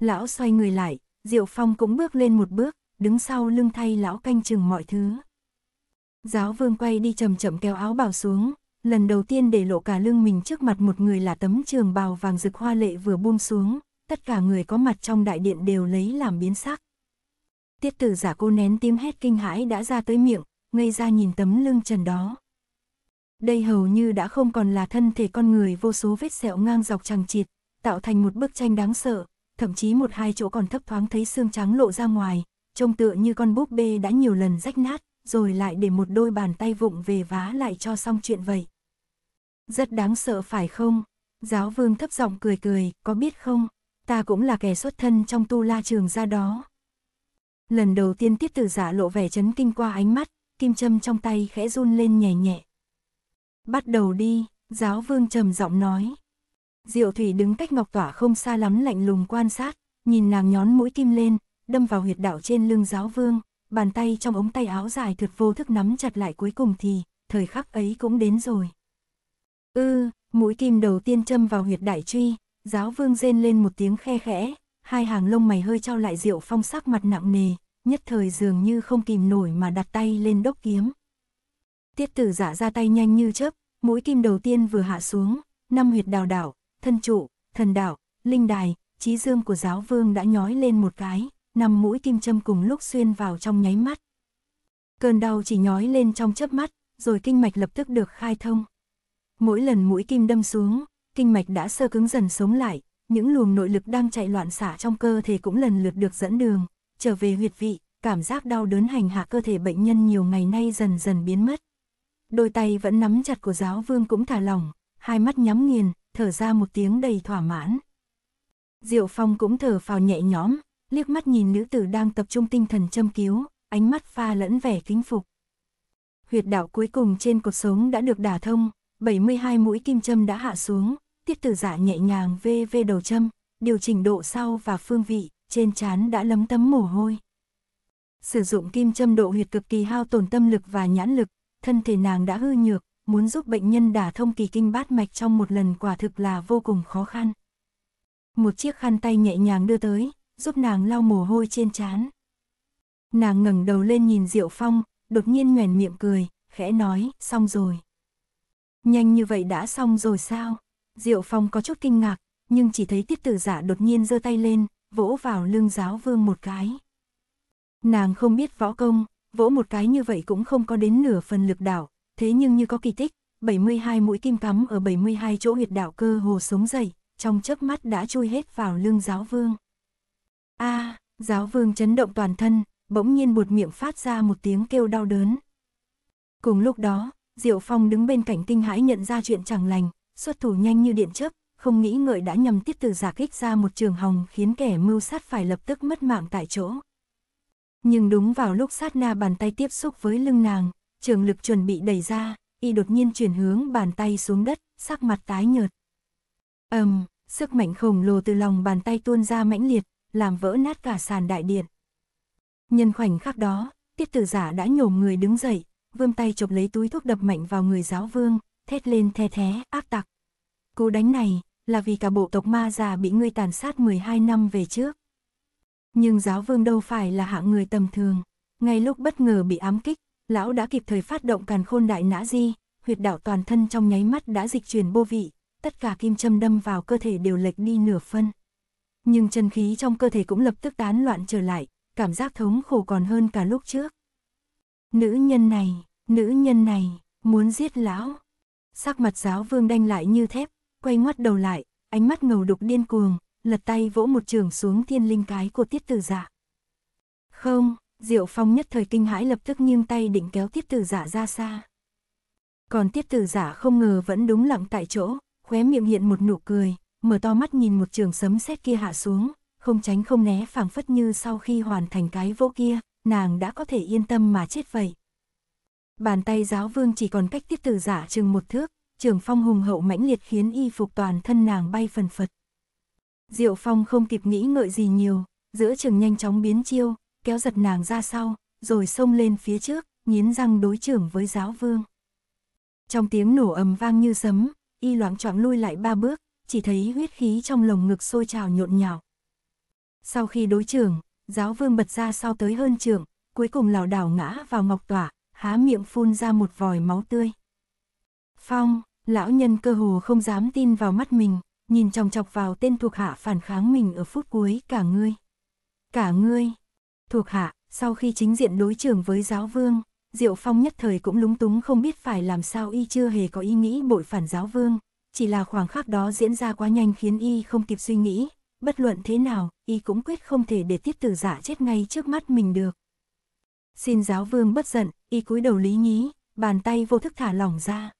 Lão xoay người lại, Diệu Phong cũng bước lên một bước, đứng sau lưng thay lão canh chừng mọi thứ. Giáo vương quay đi chậm chậm kéo áo bào xuống, lần đầu tiên để lộ cả lưng mình trước mặt một người là tấm trường bào vàng rực hoa lệ vừa buông xuống, tất cả người có mặt trong đại điện đều lấy làm biến sắc. Tiết tử giả cô nén tiếng hét kinh hãi đã ra tới miệng, ngây ra nhìn tấm lưng trần đó. Đây hầu như đã không còn là thân thể con người vô số vết sẹo ngang dọc chằng chịt, tạo thành một bức tranh đáng sợ, thậm chí một hai chỗ còn thấp thoáng thấy xương trắng lộ ra ngoài, trông tựa như con búp bê đã nhiều lần rách nát rồi lại để một đôi bàn tay vụng về vá lại cho xong chuyện vậy. Rất đáng sợ phải không? Giáo vương thấp giọng cười cười, có biết không, ta cũng là kẻ xuất thân trong tu la trường ra đó. Lần đầu tiên tiết tử giả dạ lộ vẻ chấn kinh qua ánh mắt, kim châm trong tay khẽ run lên nhẹ nhẹ. Bắt đầu đi, giáo vương trầm giọng nói. Diệu thủy đứng cách ngọc tỏa không xa lắm lạnh lùng quan sát, nhìn nàng nhón mũi kim lên, đâm vào huyệt đạo trên lưng giáo vương bàn tay trong ống tay áo dài thượt vô thức nắm chặt lại cuối cùng thì, thời khắc ấy cũng đến rồi. Ư, ừ, mũi kim đầu tiên châm vào huyệt đại truy, giáo vương rên lên một tiếng khe khẽ, hai hàng lông mày hơi trao lại rượu phong sắc mặt nặng nề, nhất thời dường như không kìm nổi mà đặt tay lên đốc kiếm. Tiết tử giả ra tay nhanh như chớp, mũi kim đầu tiên vừa hạ xuống, năm huyệt đào đảo, thân trụ, thần đảo, linh đài, trí dương của giáo vương đã nhói lên một cái năm mũi kim châm cùng lúc xuyên vào trong nháy mắt. Cơn đau chỉ nhói lên trong chớp mắt, rồi kinh mạch lập tức được khai thông. Mỗi lần mũi kim đâm xuống, kinh mạch đã sơ cứng dần sống lại, những luồng nội lực đang chạy loạn xả trong cơ thể cũng lần lượt được dẫn đường, trở về huyệt vị, cảm giác đau đớn hành hạ cơ thể bệnh nhân nhiều ngày nay dần dần biến mất. Đôi tay vẫn nắm chặt của giáo vương cũng thả lỏng, hai mắt nhắm nghiền, thở ra một tiếng đầy thỏa mãn. Diệu Phong cũng thở phào nhẹ nhõm, liếc mắt nhìn nữ tử đang tập trung tinh thần châm cứu, ánh mắt pha lẫn vẻ kính phục. Huyệt đạo cuối cùng trên cột sống đã được đả thông, 72 mũi kim châm đã hạ xuống, tiết tử dạ nhẹ nhàng vê vê đầu châm, điều chỉnh độ sau và phương vị, trên trán đã lấm tấm mồ hôi. Sử dụng kim châm độ huyệt cực kỳ hao tổn tâm lực và nhãn lực, thân thể nàng đã hư nhược, muốn giúp bệnh nhân đả thông kỳ kinh bát mạch trong một lần quả thực là vô cùng khó khăn. Một chiếc khăn tay nhẹ nhàng đưa tới, giúp nàng lau mồ hôi trên trán. Nàng ngẩng đầu lên nhìn Diệu Phong, đột nhiên nhoẻn miệng cười, khẽ nói, xong rồi. Nhanh như vậy đã xong rồi sao? Diệu Phong có chút kinh ngạc, nhưng chỉ thấy tiết tử giả dạ đột nhiên giơ tay lên, vỗ vào lưng giáo vương một cái. Nàng không biết võ công, vỗ một cái như vậy cũng không có đến nửa phần lực đảo, thế nhưng như có kỳ tích, 72 mũi kim cắm ở 72 chỗ huyệt đảo cơ hồ sống dậy, trong chớp mắt đã chui hết vào lưng giáo vương. A, à, giáo vương chấn động toàn thân, bỗng nhiên buột miệng phát ra một tiếng kêu đau đớn. Cùng lúc đó, Diệu Phong đứng bên cạnh kinh hãi nhận ra chuyện chẳng lành, xuất thủ nhanh như điện chớp, không nghĩ ngợi đã nhằm tiết từ giả kích ra một trường hồng khiến kẻ mưu sát phải lập tức mất mạng tại chỗ. Nhưng đúng vào lúc sát na bàn tay tiếp xúc với lưng nàng, trường lực chuẩn bị đẩy ra, y đột nhiên chuyển hướng bàn tay xuống đất, sắc mặt tái nhợt. ầm, um, sức mạnh khổng lồ từ lòng bàn tay tuôn ra mãnh liệt, làm vỡ nát cả sàn đại điện. Nhân khoảnh khắc đó, tiết tử giả đã nhổm người đứng dậy, vươn tay chụp lấy túi thuốc đập mạnh vào người giáo vương, thét lên the thé, ác tặc. Cú đánh này, là vì cả bộ tộc ma già bị ngươi tàn sát 12 năm về trước. Nhưng giáo vương đâu phải là hạng người tầm thường. Ngay lúc bất ngờ bị ám kích, lão đã kịp thời phát động càn khôn đại nã di, huyệt đạo toàn thân trong nháy mắt đã dịch chuyển bô vị, tất cả kim châm đâm vào cơ thể đều lệch đi nửa phân nhưng chân khí trong cơ thể cũng lập tức tán loạn trở lại, cảm giác thống khổ còn hơn cả lúc trước. Nữ nhân này, nữ nhân này, muốn giết lão. Sắc mặt giáo vương đanh lại như thép, quay ngoắt đầu lại, ánh mắt ngầu đục điên cuồng, lật tay vỗ một trường xuống thiên linh cái của tiết tử giả. Dạ. Không, Diệu Phong nhất thời kinh hãi lập tức nghiêng tay định kéo tiết tử giả dạ ra xa. Còn tiết tử giả dạ không ngờ vẫn đúng lặng tại chỗ, khóe miệng hiện một nụ cười, mở to mắt nhìn một trường sấm sét kia hạ xuống, không tránh không né phảng phất như sau khi hoàn thành cái vỗ kia, nàng đã có thể yên tâm mà chết vậy. Bàn tay giáo vương chỉ còn cách tiếp tử giả chừng một thước, trường phong hùng hậu mãnh liệt khiến y phục toàn thân nàng bay phần phật. Diệu phong không kịp nghĩ ngợi gì nhiều, giữa trường nhanh chóng biến chiêu, kéo giật nàng ra sau, rồi xông lên phía trước, nghiến răng đối trưởng với giáo vương. Trong tiếng nổ ầm vang như sấm, y loáng choạng lui lại ba bước, chỉ thấy huyết khí trong lồng ngực sôi trào nhộn nhạo. Sau khi đối trường, giáo vương bật ra sau tới hơn trưởng, cuối cùng lảo đảo ngã vào ngọc tỏa, há miệng phun ra một vòi máu tươi. Phong, lão nhân cơ hồ không dám tin vào mắt mình, nhìn chòng chọc vào tên thuộc hạ phản kháng mình ở phút cuối cả ngươi. Cả ngươi, thuộc hạ, sau khi chính diện đối trường với giáo vương, Diệu Phong nhất thời cũng lúng túng không biết phải làm sao y chưa hề có ý nghĩ bội phản giáo vương, chỉ là khoảng khắc đó diễn ra quá nhanh khiến y không kịp suy nghĩ, bất luận thế nào, y cũng quyết không thể để tiết tử giả chết ngay trước mắt mình được. Xin giáo vương bất giận, y cúi đầu lý nhí, bàn tay vô thức thả lỏng ra.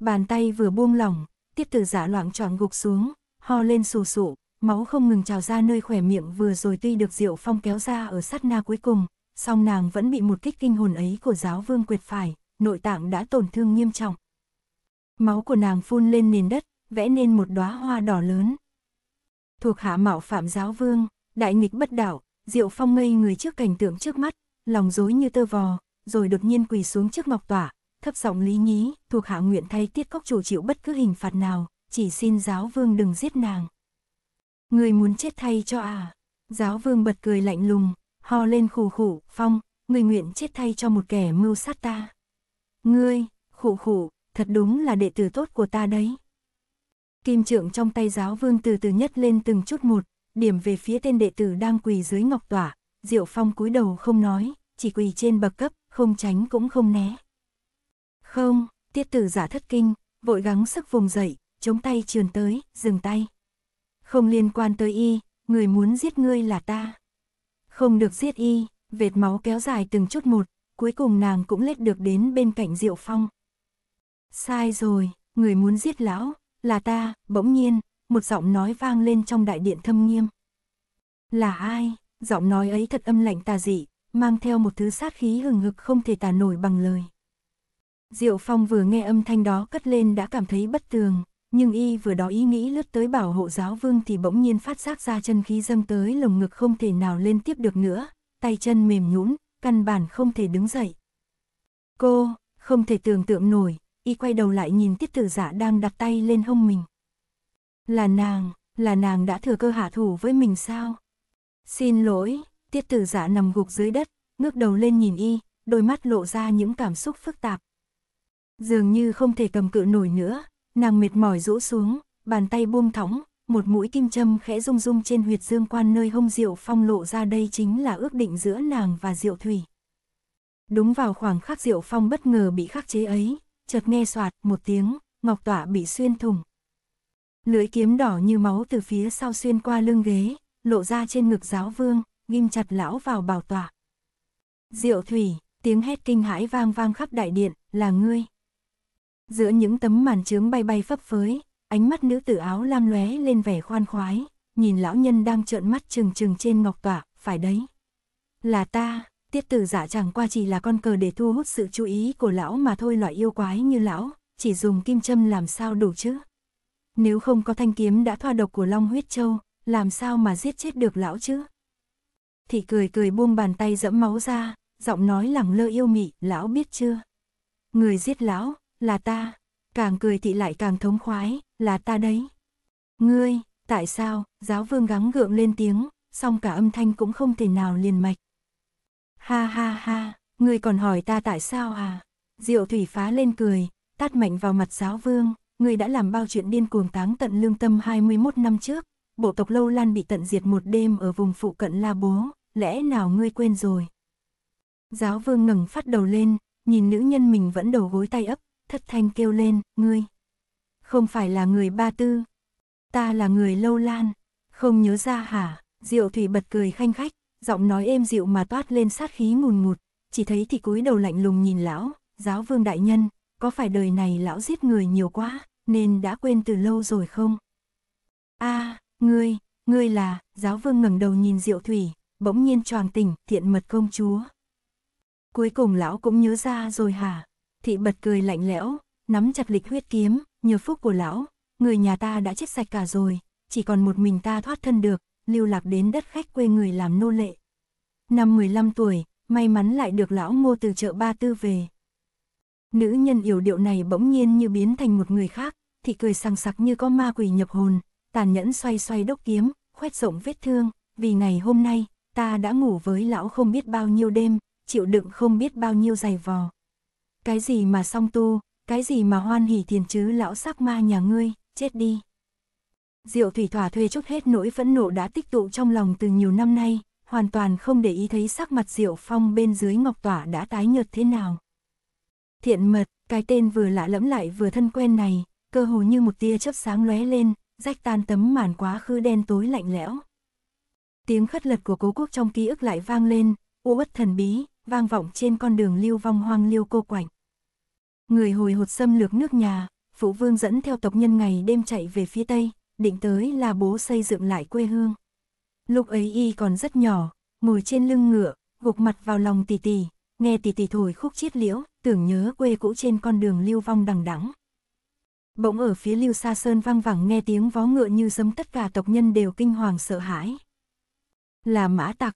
Bàn tay vừa buông lỏng, tiết tử giả loạn trọn gục xuống, ho lên sù sụ, máu không ngừng trào ra nơi khỏe miệng vừa rồi tuy được Diệu Phong kéo ra ở sát na cuối cùng, song nàng vẫn bị một kích kinh hồn ấy của giáo vương quyệt phải, nội tạng đã tổn thương nghiêm trọng. Máu của nàng phun lên nền đất, vẽ nên một đóa hoa đỏ lớn. Thuộc hạ mạo phạm giáo vương, đại nghịch bất đảo Diệu Phong ngây người trước cảnh tượng trước mắt, lòng rối như tơ vò, rồi đột nhiên quỳ xuống trước ngọc tỏa, thấp giọng lý nhí, thuộc hạ nguyện thay tiết cốc chủ chịu bất cứ hình phạt nào, chỉ xin giáo vương đừng giết nàng. Người muốn chết thay cho à? Giáo vương bật cười lạnh lùng, ho lên khủ khủ, Phong, người nguyện chết thay cho một kẻ mưu sát ta. Ngươi, khủ khủ, thật đúng là đệ tử tốt của ta đấy. Kim trượng trong tay giáo vương từ từ nhất lên từng chút một, điểm về phía tên đệ tử đang quỳ dưới ngọc tỏa, Diệu Phong cúi đầu không nói, chỉ quỳ trên bậc cấp, không tránh cũng không né. Không, tiết tử giả thất kinh, vội gắng sức vùng dậy, chống tay trườn tới, dừng tay. Không liên quan tới y, người muốn giết ngươi là ta. Không được giết y, vệt máu kéo dài từng chút một, cuối cùng nàng cũng lết được đến bên cạnh Diệu Phong. Sai rồi, người muốn giết lão, là ta, bỗng nhiên, một giọng nói vang lên trong đại điện thâm nghiêm. Là ai? Giọng nói ấy thật âm lạnh tà dị, mang theo một thứ sát khí hừng hực không thể tả nổi bằng lời. Diệu Phong vừa nghe âm thanh đó cất lên đã cảm thấy bất tường, nhưng y vừa đó ý nghĩ lướt tới bảo hộ giáo vương thì bỗng nhiên phát giác ra chân khí dâng tới lồng ngực không thể nào lên tiếp được nữa, tay chân mềm nhũn, căn bản không thể đứng dậy. Cô, không thể tưởng tượng nổi, y quay đầu lại nhìn tiết tử dạ đang đặt tay lên hông mình. Là nàng, là nàng đã thừa cơ hạ thủ với mình sao? Xin lỗi, tiết tử dạ nằm gục dưới đất, ngước đầu lên nhìn y, đôi mắt lộ ra những cảm xúc phức tạp. Dường như không thể cầm cự nổi nữa, nàng mệt mỏi rũ xuống, bàn tay buông thõng, một mũi kim châm khẽ rung rung trên huyệt dương quan nơi hông Diệu Phong lộ ra đây chính là ước định giữa nàng và Diệu Thủy. Đúng vào khoảng khắc Diệu Phong bất ngờ bị khắc chế ấy, chợt nghe soạt một tiếng, ngọc tọa bị xuyên thủng. Lưỡi kiếm đỏ như máu từ phía sau xuyên qua lưng ghế, lộ ra trên ngực giáo vương, ghim chặt lão vào bảo tọa. Diệu thủy, tiếng hét kinh hãi vang vang khắp đại điện, là ngươi. Giữa những tấm màn trướng bay bay phấp phới, ánh mắt nữ tử áo lam lóe lên vẻ khoan khoái, nhìn lão nhân đang trợn mắt trừng trừng trên ngọc tọa, phải đấy. Là ta, tiết tử giả dạ chẳng qua chỉ là con cờ để thu hút sự chú ý của lão mà thôi loại yêu quái như lão, chỉ dùng kim châm làm sao đủ chứ. Nếu không có thanh kiếm đã thoa độc của Long Huyết Châu, làm sao mà giết chết được lão chứ? Thị cười cười buông bàn tay dẫm máu ra, giọng nói lẳng lơ yêu mị, lão biết chưa? Người giết lão, là ta. Càng cười thị lại càng thống khoái, là ta đấy. Ngươi, tại sao, giáo vương gắng gượng lên tiếng, song cả âm thanh cũng không thể nào liền mạch. Ha ha ha, ngươi còn hỏi ta tại sao à? Diệu thủy phá lên cười, tát mạnh vào mặt giáo vương, ngươi đã làm bao chuyện điên cuồng táng tận lương tâm 21 năm trước, bộ tộc Lâu Lan bị tận diệt một đêm ở vùng phụ cận La Bố, lẽ nào ngươi quên rồi? Giáo vương ngẩng phát đầu lên, nhìn nữ nhân mình vẫn đầu gối tay ấp, thất thanh kêu lên, ngươi. Không phải là người Ba Tư, ta là người Lâu Lan, không nhớ ra hả? Diệu Thủy bật cười khanh khách, giọng nói êm dịu mà toát lên sát khí ngùn ngụt, chỉ thấy thì cúi đầu lạnh lùng nhìn lão, giáo vương đại nhân, có phải đời này lão giết người nhiều quá, nên đã quên từ lâu rồi không? a ngươi, ngươi là, giáo vương ngẩng đầu nhìn diệu thủy, bỗng nhiên choàng tỉnh, thiện mật công chúa. Cuối cùng lão cũng nhớ ra rồi hả? Thị bật cười lạnh lẽo, nắm chặt lịch huyết kiếm, nhờ phúc của lão, người nhà ta đã chết sạch cả rồi, chỉ còn một mình ta thoát thân được, lưu lạc đến đất khách quê người làm nô lệ. Năm 15 tuổi, may mắn lại được lão ngô từ chợ Ba Tư về. Nữ nhân yếu điệu này bỗng nhiên như biến thành một người khác, thì cười sang sặc như có ma quỷ nhập hồn, tàn nhẫn xoay xoay đốc kiếm, khoét rộng vết thương, vì ngày hôm nay, ta đã ngủ với lão không biết bao nhiêu đêm, chịu đựng không biết bao nhiêu dày vò. Cái gì mà song tu, cái gì mà hoan hỉ thiền chứ lão sắc ma nhà ngươi, chết đi. Diệu Thủy thỏa thuê chút hết nỗi phẫn nộ đã tích tụ trong lòng từ nhiều năm nay, hoàn toàn không để ý thấy sắc mặt Diệu Phong bên dưới ngọc tỏa đã tái nhợt thế nào. Thiện mật, cái tên vừa lạ lẫm lại vừa thân quen này, cơ hồ như một tia chớp sáng lóe lên, rách tan tấm màn quá khứ đen tối lạnh lẽo. Tiếng khất lật của cố quốc trong ký ức lại vang lên, u uất thần bí, vang vọng trên con đường lưu vong hoang liêu cô quạnh. Người hồi hột xâm lược nước nhà, phụ vương dẫn theo tộc nhân ngày đêm chạy về phía tây, định tới là bố xây dựng lại quê hương. Lúc ấy y còn rất nhỏ, ngồi trên lưng ngựa, gục mặt vào lòng tỷ tỷ, nghe tỷ tỷ thổi khúc chiết liễu, tưởng nhớ quê cũ trên con đường lưu vong đằng đẵng. Bỗng ở phía lưu xa sơn vang vẳng nghe tiếng vó ngựa như sấm tất cả tộc nhân đều kinh hoàng sợ hãi. Là mã tặc,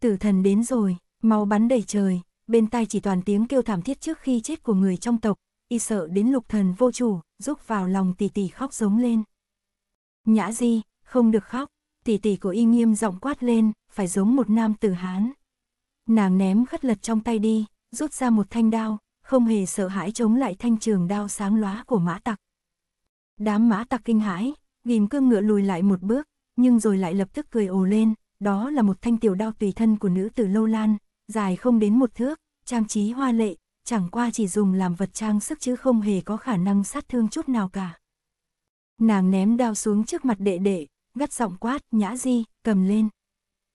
tử thần đến rồi, máu bắn đầy trời, bên tai chỉ toàn tiếng kêu thảm thiết trước khi chết của người trong tộc, y sợ đến lục thần vô chủ, rúc vào lòng tỷ tỷ khóc giống lên. Nhã Di, không được khóc, tỷ tỷ của y nghiêm giọng quát lên, phải giống một nam tử Hán. Nàng ném khất lật trong tay đi, rút ra một thanh đao, không hề sợ hãi chống lại thanh trường đao sáng lóa của mã tặc. Đám mã tặc kinh hãi, ghim cương ngựa lùi lại một bước, nhưng rồi lại lập tức cười ồ lên, đó là một thanh tiểu đao tùy thân của nữ tử Lâu Lan, dài không đến một thước, trang trí hoa lệ, chẳng qua chỉ dùng làm vật trang sức chứ không hề có khả năng sát thương chút nào cả. Nàng ném đao xuống trước mặt đệ đệ, gắt giọng quát, nhã di, cầm lên.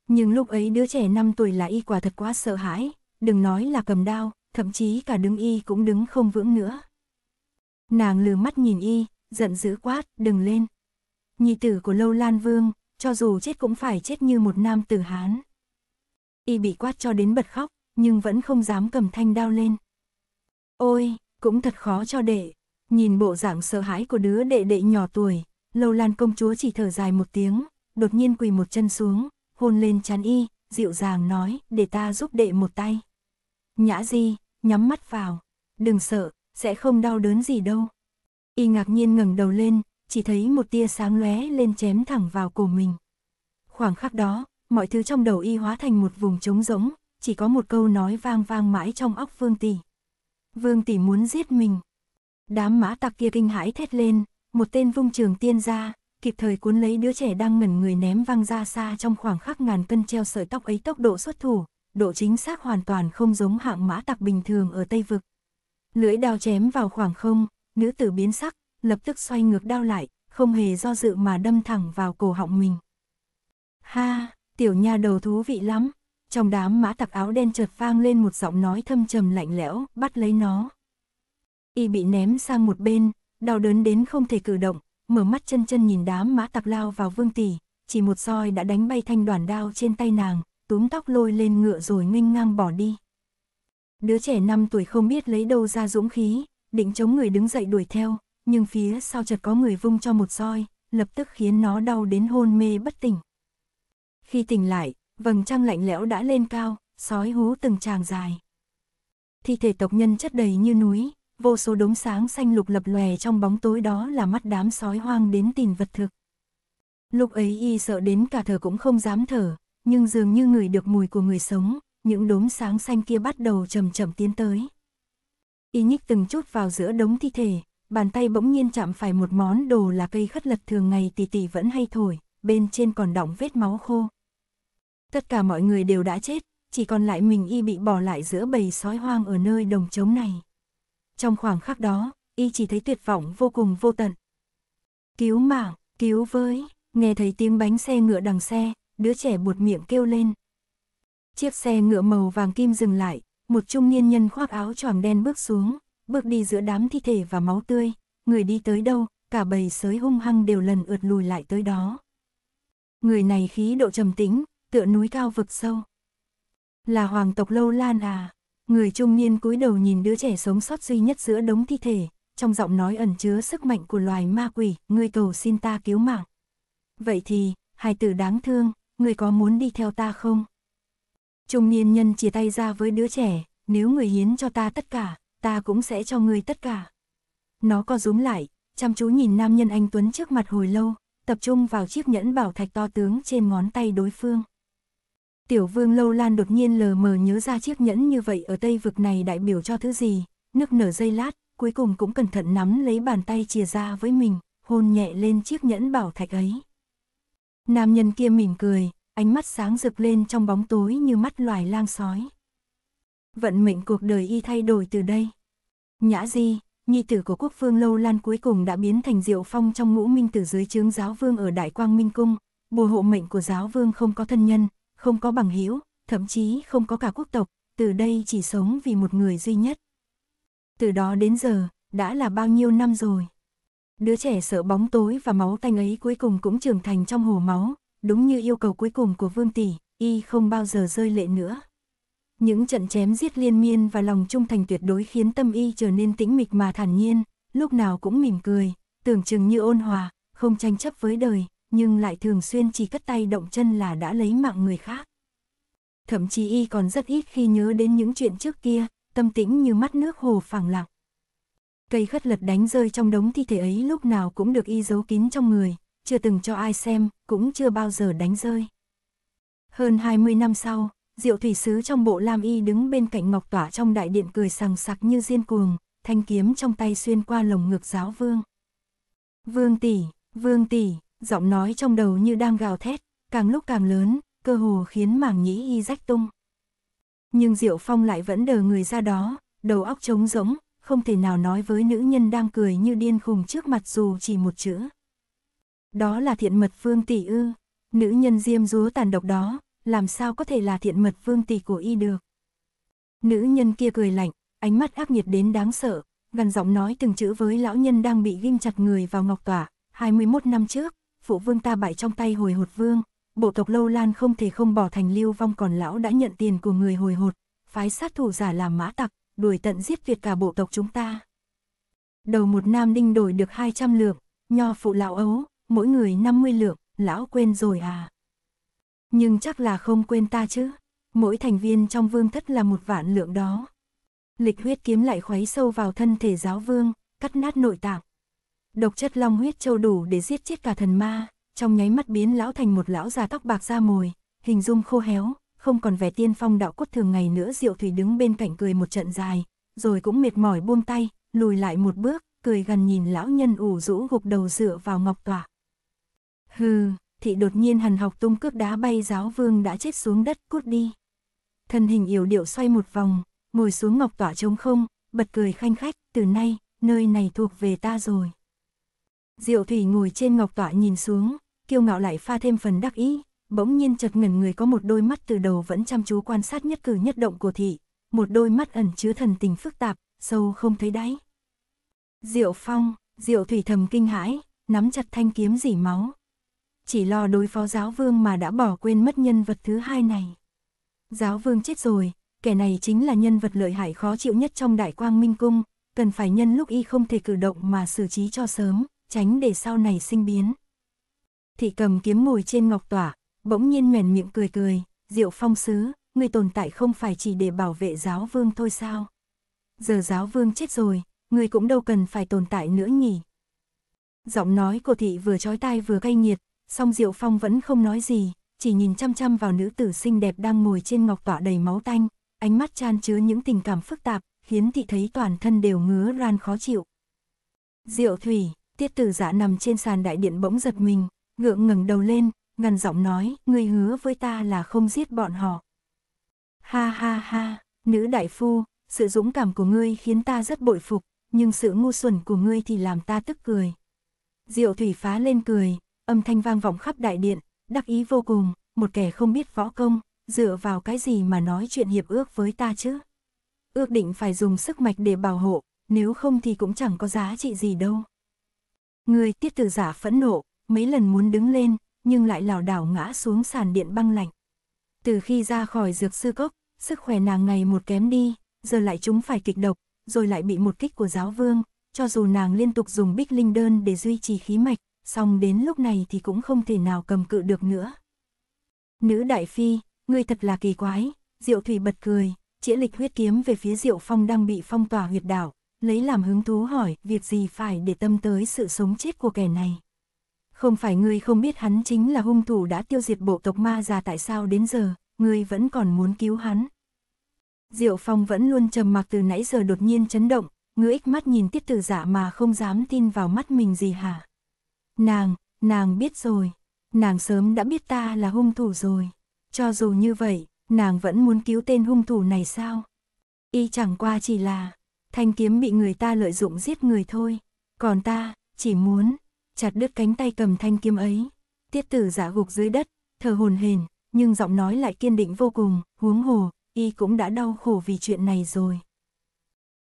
Nhưng lúc ấy đứa trẻ 5 tuổi là y quả thật quá sợ hãi, đừng nói là cầm đao, thậm chí cả đứng y cũng đứng không vững nữa. Nàng lừa mắt nhìn y, giận dữ quát, đừng lên. nhị tử của Lâu Lan Vương, cho dù chết cũng phải chết như một nam tử Hán. Y bị quát cho đến bật khóc, nhưng vẫn không dám cầm thanh đao lên. Ôi, cũng thật khó cho đệ, Nhìn bộ dạng sợ hãi của đứa đệ đệ nhỏ tuổi, lâu lan công chúa chỉ thở dài một tiếng, đột nhiên quỳ một chân xuống, hôn lên chán y, dịu dàng nói, để ta giúp đệ một tay. Nhã di, nhắm mắt vào, đừng sợ, sẽ không đau đớn gì đâu. Y ngạc nhiên ngẩng đầu lên, chỉ thấy một tia sáng lóe lên chém thẳng vào cổ mình. Khoảng khắc đó, mọi thứ trong đầu y hóa thành một vùng trống rỗng, chỉ có một câu nói vang vang mãi trong óc Vương Tỷ. Vương Tỷ muốn giết mình. Đám mã tặc kia kinh hãi thét lên, một tên vung trường tiên ra, kịp thời cuốn lấy đứa trẻ đang ngẩn người ném văng ra xa trong khoảng khắc ngàn cân treo sợi tóc ấy tốc độ xuất thủ, độ chính xác hoàn toàn không giống hạng mã tặc bình thường ở Tây Vực. Lưỡi đao chém vào khoảng không, nữ tử biến sắc, lập tức xoay ngược đao lại, không hề do dự mà đâm thẳng vào cổ họng mình. Ha, tiểu nha đầu thú vị lắm, trong đám mã tặc áo đen chợt vang lên một giọng nói thâm trầm lạnh lẽo, bắt lấy nó y bị ném sang một bên, đau đớn đến không thể cử động, mở mắt chân chân nhìn đám mã tặc lao vào vương tỷ, chỉ một roi đã đánh bay thanh đoàn đao trên tay nàng, túm tóc lôi lên ngựa rồi nghênh ngang bỏ đi. Đứa trẻ 5 tuổi không biết lấy đâu ra dũng khí, định chống người đứng dậy đuổi theo, nhưng phía sau chợt có người vung cho một roi, lập tức khiến nó đau đến hôn mê bất tỉnh. Khi tỉnh lại, vầng trăng lạnh lẽo đã lên cao, sói hú từng tràng dài. Thi thể tộc nhân chất đầy như núi, vô số đống sáng xanh lục lập lòe trong bóng tối đó là mắt đám sói hoang đến tìm vật thực. Lúc ấy y sợ đến cả thở cũng không dám thở, nhưng dường như người được mùi của người sống, những đốm sáng xanh kia bắt đầu chậm chậm tiến tới. Y nhích từng chút vào giữa đống thi thể, bàn tay bỗng nhiên chạm phải một món đồ là cây khất lật thường ngày tỷ tỷ vẫn hay thổi, bên trên còn đọng vết máu khô. Tất cả mọi người đều đã chết, chỉ còn lại mình y bị bỏ lại giữa bầy sói hoang ở nơi đồng trống này trong khoảng khắc đó, y chỉ thấy tuyệt vọng vô cùng vô tận. Cứu mạng, cứu với, nghe thấy tiếng bánh xe ngựa đằng xe, đứa trẻ buột miệng kêu lên. Chiếc xe ngựa màu vàng kim dừng lại, một trung niên nhân khoác áo choàng đen bước xuống, bước đi giữa đám thi thể và máu tươi, người đi tới đâu, cả bầy sới hung hăng đều lần ượt lùi lại tới đó. Người này khí độ trầm tĩnh, tựa núi cao vực sâu. Là hoàng tộc Lâu Lan à? Người trung niên cúi đầu nhìn đứa trẻ sống sót duy nhất giữa đống thi thể, trong giọng nói ẩn chứa sức mạnh của loài ma quỷ, ngươi cầu xin ta cứu mạng. Vậy thì, hài tử đáng thương, người có muốn đi theo ta không? Trung niên nhân chia tay ra với đứa trẻ, nếu người hiến cho ta tất cả, ta cũng sẽ cho người tất cả. Nó co rúm lại, chăm chú nhìn nam nhân anh Tuấn trước mặt hồi lâu, tập trung vào chiếc nhẫn bảo thạch to tướng trên ngón tay đối phương. Tiểu vương lâu lan đột nhiên lờ mờ nhớ ra chiếc nhẫn như vậy ở tây vực này đại biểu cho thứ gì, nước nở dây lát, cuối cùng cũng cẩn thận nắm lấy bàn tay chìa ra với mình, hôn nhẹ lên chiếc nhẫn bảo thạch ấy. Nam nhân kia mỉm cười, ánh mắt sáng rực lên trong bóng tối như mắt loài lang sói. Vận mệnh cuộc đời y thay đổi từ đây. Nhã Di, nhi tử của quốc vương Lâu Lan cuối cùng đã biến thành diệu phong trong ngũ minh tử dưới chướng giáo vương ở Đại Quang Minh Cung, bùa hộ mệnh của giáo vương không có thân nhân, không có bằng hữu, thậm chí không có cả quốc tộc, từ đây chỉ sống vì một người duy nhất. Từ đó đến giờ, đã là bao nhiêu năm rồi. Đứa trẻ sợ bóng tối và máu tanh ấy cuối cùng cũng trưởng thành trong hồ máu, đúng như yêu cầu cuối cùng của Vương Tỷ, y không bao giờ rơi lệ nữa. Những trận chém giết liên miên và lòng trung thành tuyệt đối khiến tâm y trở nên tĩnh mịch mà thản nhiên, lúc nào cũng mỉm cười, tưởng chừng như ôn hòa, không tranh chấp với đời, nhưng lại thường xuyên chỉ cất tay động chân là đã lấy mạng người khác. Thậm chí y còn rất ít khi nhớ đến những chuyện trước kia, tâm tĩnh như mắt nước hồ phẳng lặng. Cây khất lật đánh rơi trong đống thi thể ấy lúc nào cũng được y giấu kín trong người, chưa từng cho ai xem, cũng chưa bao giờ đánh rơi. Hơn 20 năm sau, Diệu thủy sứ trong bộ lam y đứng bên cạnh ngọc tỏa trong đại điện cười sằng sặc như diên cuồng, thanh kiếm trong tay xuyên qua lồng ngực giáo vương. Vương tỷ, vương tỷ, Giọng nói trong đầu như đang gào thét, càng lúc càng lớn, cơ hồ khiến màng nhĩ y rách tung. Nhưng Diệu Phong lại vẫn đờ người ra đó, đầu óc trống rỗng, không thể nào nói với nữ nhân đang cười như điên khùng trước mặt dù chỉ một chữ. Đó là thiện mật phương tỷ ư, nữ nhân diêm rúa tàn độc đó, làm sao có thể là thiện mật phương tỷ của y được. Nữ nhân kia cười lạnh, ánh mắt ác nghiệt đến đáng sợ, gần giọng nói từng chữ với lão nhân đang bị ghim chặt người vào ngọc tỏa, 21 năm trước, phụ vương ta bại trong tay hồi hột vương, bộ tộc Lâu Lan không thể không bỏ thành lưu vong còn lão đã nhận tiền của người hồi hột, phái sát thủ giả làm mã tặc, đuổi tận giết tuyệt cả bộ tộc chúng ta. Đầu một nam đinh đổi được 200 lượng, nho phụ lão ấu, mỗi người 50 lượng, lão quên rồi à. Nhưng chắc là không quên ta chứ, mỗi thành viên trong vương thất là một vạn lượng đó. Lịch huyết kiếm lại khuấy sâu vào thân thể giáo vương, cắt nát nội tạng độc chất long huyết châu đủ để giết chết cả thần ma, trong nháy mắt biến lão thành một lão già tóc bạc da mồi, hình dung khô héo, không còn vẻ tiên phong đạo cốt thường ngày nữa Diệu Thủy đứng bên cạnh cười một trận dài, rồi cũng mệt mỏi buông tay, lùi lại một bước, cười gần nhìn lão nhân ủ rũ gục đầu dựa vào ngọc tỏa. Hừ, thị đột nhiên hằn học tung cước đá bay giáo vương đã chết xuống đất cút đi. Thân hình yếu điệu xoay một vòng, ngồi xuống ngọc tỏa trống không, bật cười khanh khách, từ nay, nơi này thuộc về ta rồi. Diệu Thủy ngồi trên ngọc tọa nhìn xuống, kiêu ngạo lại pha thêm phần đắc ý, bỗng nhiên chợt ngẩn người có một đôi mắt từ đầu vẫn chăm chú quan sát nhất cử nhất động của thị, một đôi mắt ẩn chứa thần tình phức tạp, sâu không thấy đáy. Diệu Phong, Diệu Thủy thầm kinh hãi, nắm chặt thanh kiếm dỉ máu. Chỉ lo đối phó giáo vương mà đã bỏ quên mất nhân vật thứ hai này. Giáo vương chết rồi, kẻ này chính là nhân vật lợi hại khó chịu nhất trong đại quang minh cung, cần phải nhân lúc y không thể cử động mà xử trí cho sớm, tránh để sau này sinh biến. Thị cầm kiếm ngồi trên ngọc tỏa, bỗng nhiên nhoèn miệng cười cười, diệu phong sứ, người tồn tại không phải chỉ để bảo vệ giáo vương thôi sao? Giờ giáo vương chết rồi, người cũng đâu cần phải tồn tại nữa nhỉ? Giọng nói của thị vừa chói tai vừa cay nghiệt, song diệu phong vẫn không nói gì, chỉ nhìn chăm chăm vào nữ tử xinh đẹp đang ngồi trên ngọc tỏa đầy máu tanh, ánh mắt chan chứa những tình cảm phức tạp, khiến thị thấy toàn thân đều ngứa ran khó chịu. Diệu Thủy, Tiết tử dạ nằm trên sàn đại điện bỗng giật mình, ngượng ngẩng đầu lên, ngằn giọng nói, ngươi hứa với ta là không giết bọn họ. Ha ha ha, nữ đại phu, sự dũng cảm của ngươi khiến ta rất bội phục, nhưng sự ngu xuẩn của ngươi thì làm ta tức cười. Diệu thủy phá lên cười, âm thanh vang vọng khắp đại điện, đắc ý vô cùng, một kẻ không biết võ công, dựa vào cái gì mà nói chuyện hiệp ước với ta chứ. Ước định phải dùng sức mạch để bảo hộ, nếu không thì cũng chẳng có giá trị gì đâu. Người tiết tử giả phẫn nộ, mấy lần muốn đứng lên, nhưng lại lảo đảo ngã xuống sàn điện băng lạnh. Từ khi ra khỏi dược sư cốc, sức khỏe nàng ngày một kém đi, giờ lại chúng phải kịch độc, rồi lại bị một kích của giáo vương, cho dù nàng liên tục dùng bích linh đơn để duy trì khí mạch, song đến lúc này thì cũng không thể nào cầm cự được nữa. Nữ đại phi, ngươi thật là kỳ quái, Diệu Thủy bật cười, chĩa lịch huyết kiếm về phía Diệu Phong đang bị phong tỏa huyệt đảo, lấy làm hứng thú hỏi, việc gì phải để tâm tới sự sống chết của kẻ này. Không phải ngươi không biết hắn chính là hung thủ đã tiêu diệt bộ tộc ma già tại sao đến giờ, ngươi vẫn còn muốn cứu hắn. Diệu Phong vẫn luôn trầm mặc từ nãy giờ đột nhiên chấn động, ích mắt nhìn tiết tử dạ mà không dám tin vào mắt mình gì hả. Nàng, nàng biết rồi, nàng sớm đã biết ta là hung thủ rồi. Cho dù như vậy, nàng vẫn muốn cứu tên hung thủ này sao? Y chẳng qua chỉ là, thanh kiếm bị người ta lợi dụng giết người thôi. Còn ta, chỉ muốn, chặt đứt cánh tay cầm thanh kiếm ấy. Tiết tử giả gục dưới đất, thở hồn hển, nhưng giọng nói lại kiên định vô cùng, huống hồ, y cũng đã đau khổ vì chuyện này rồi.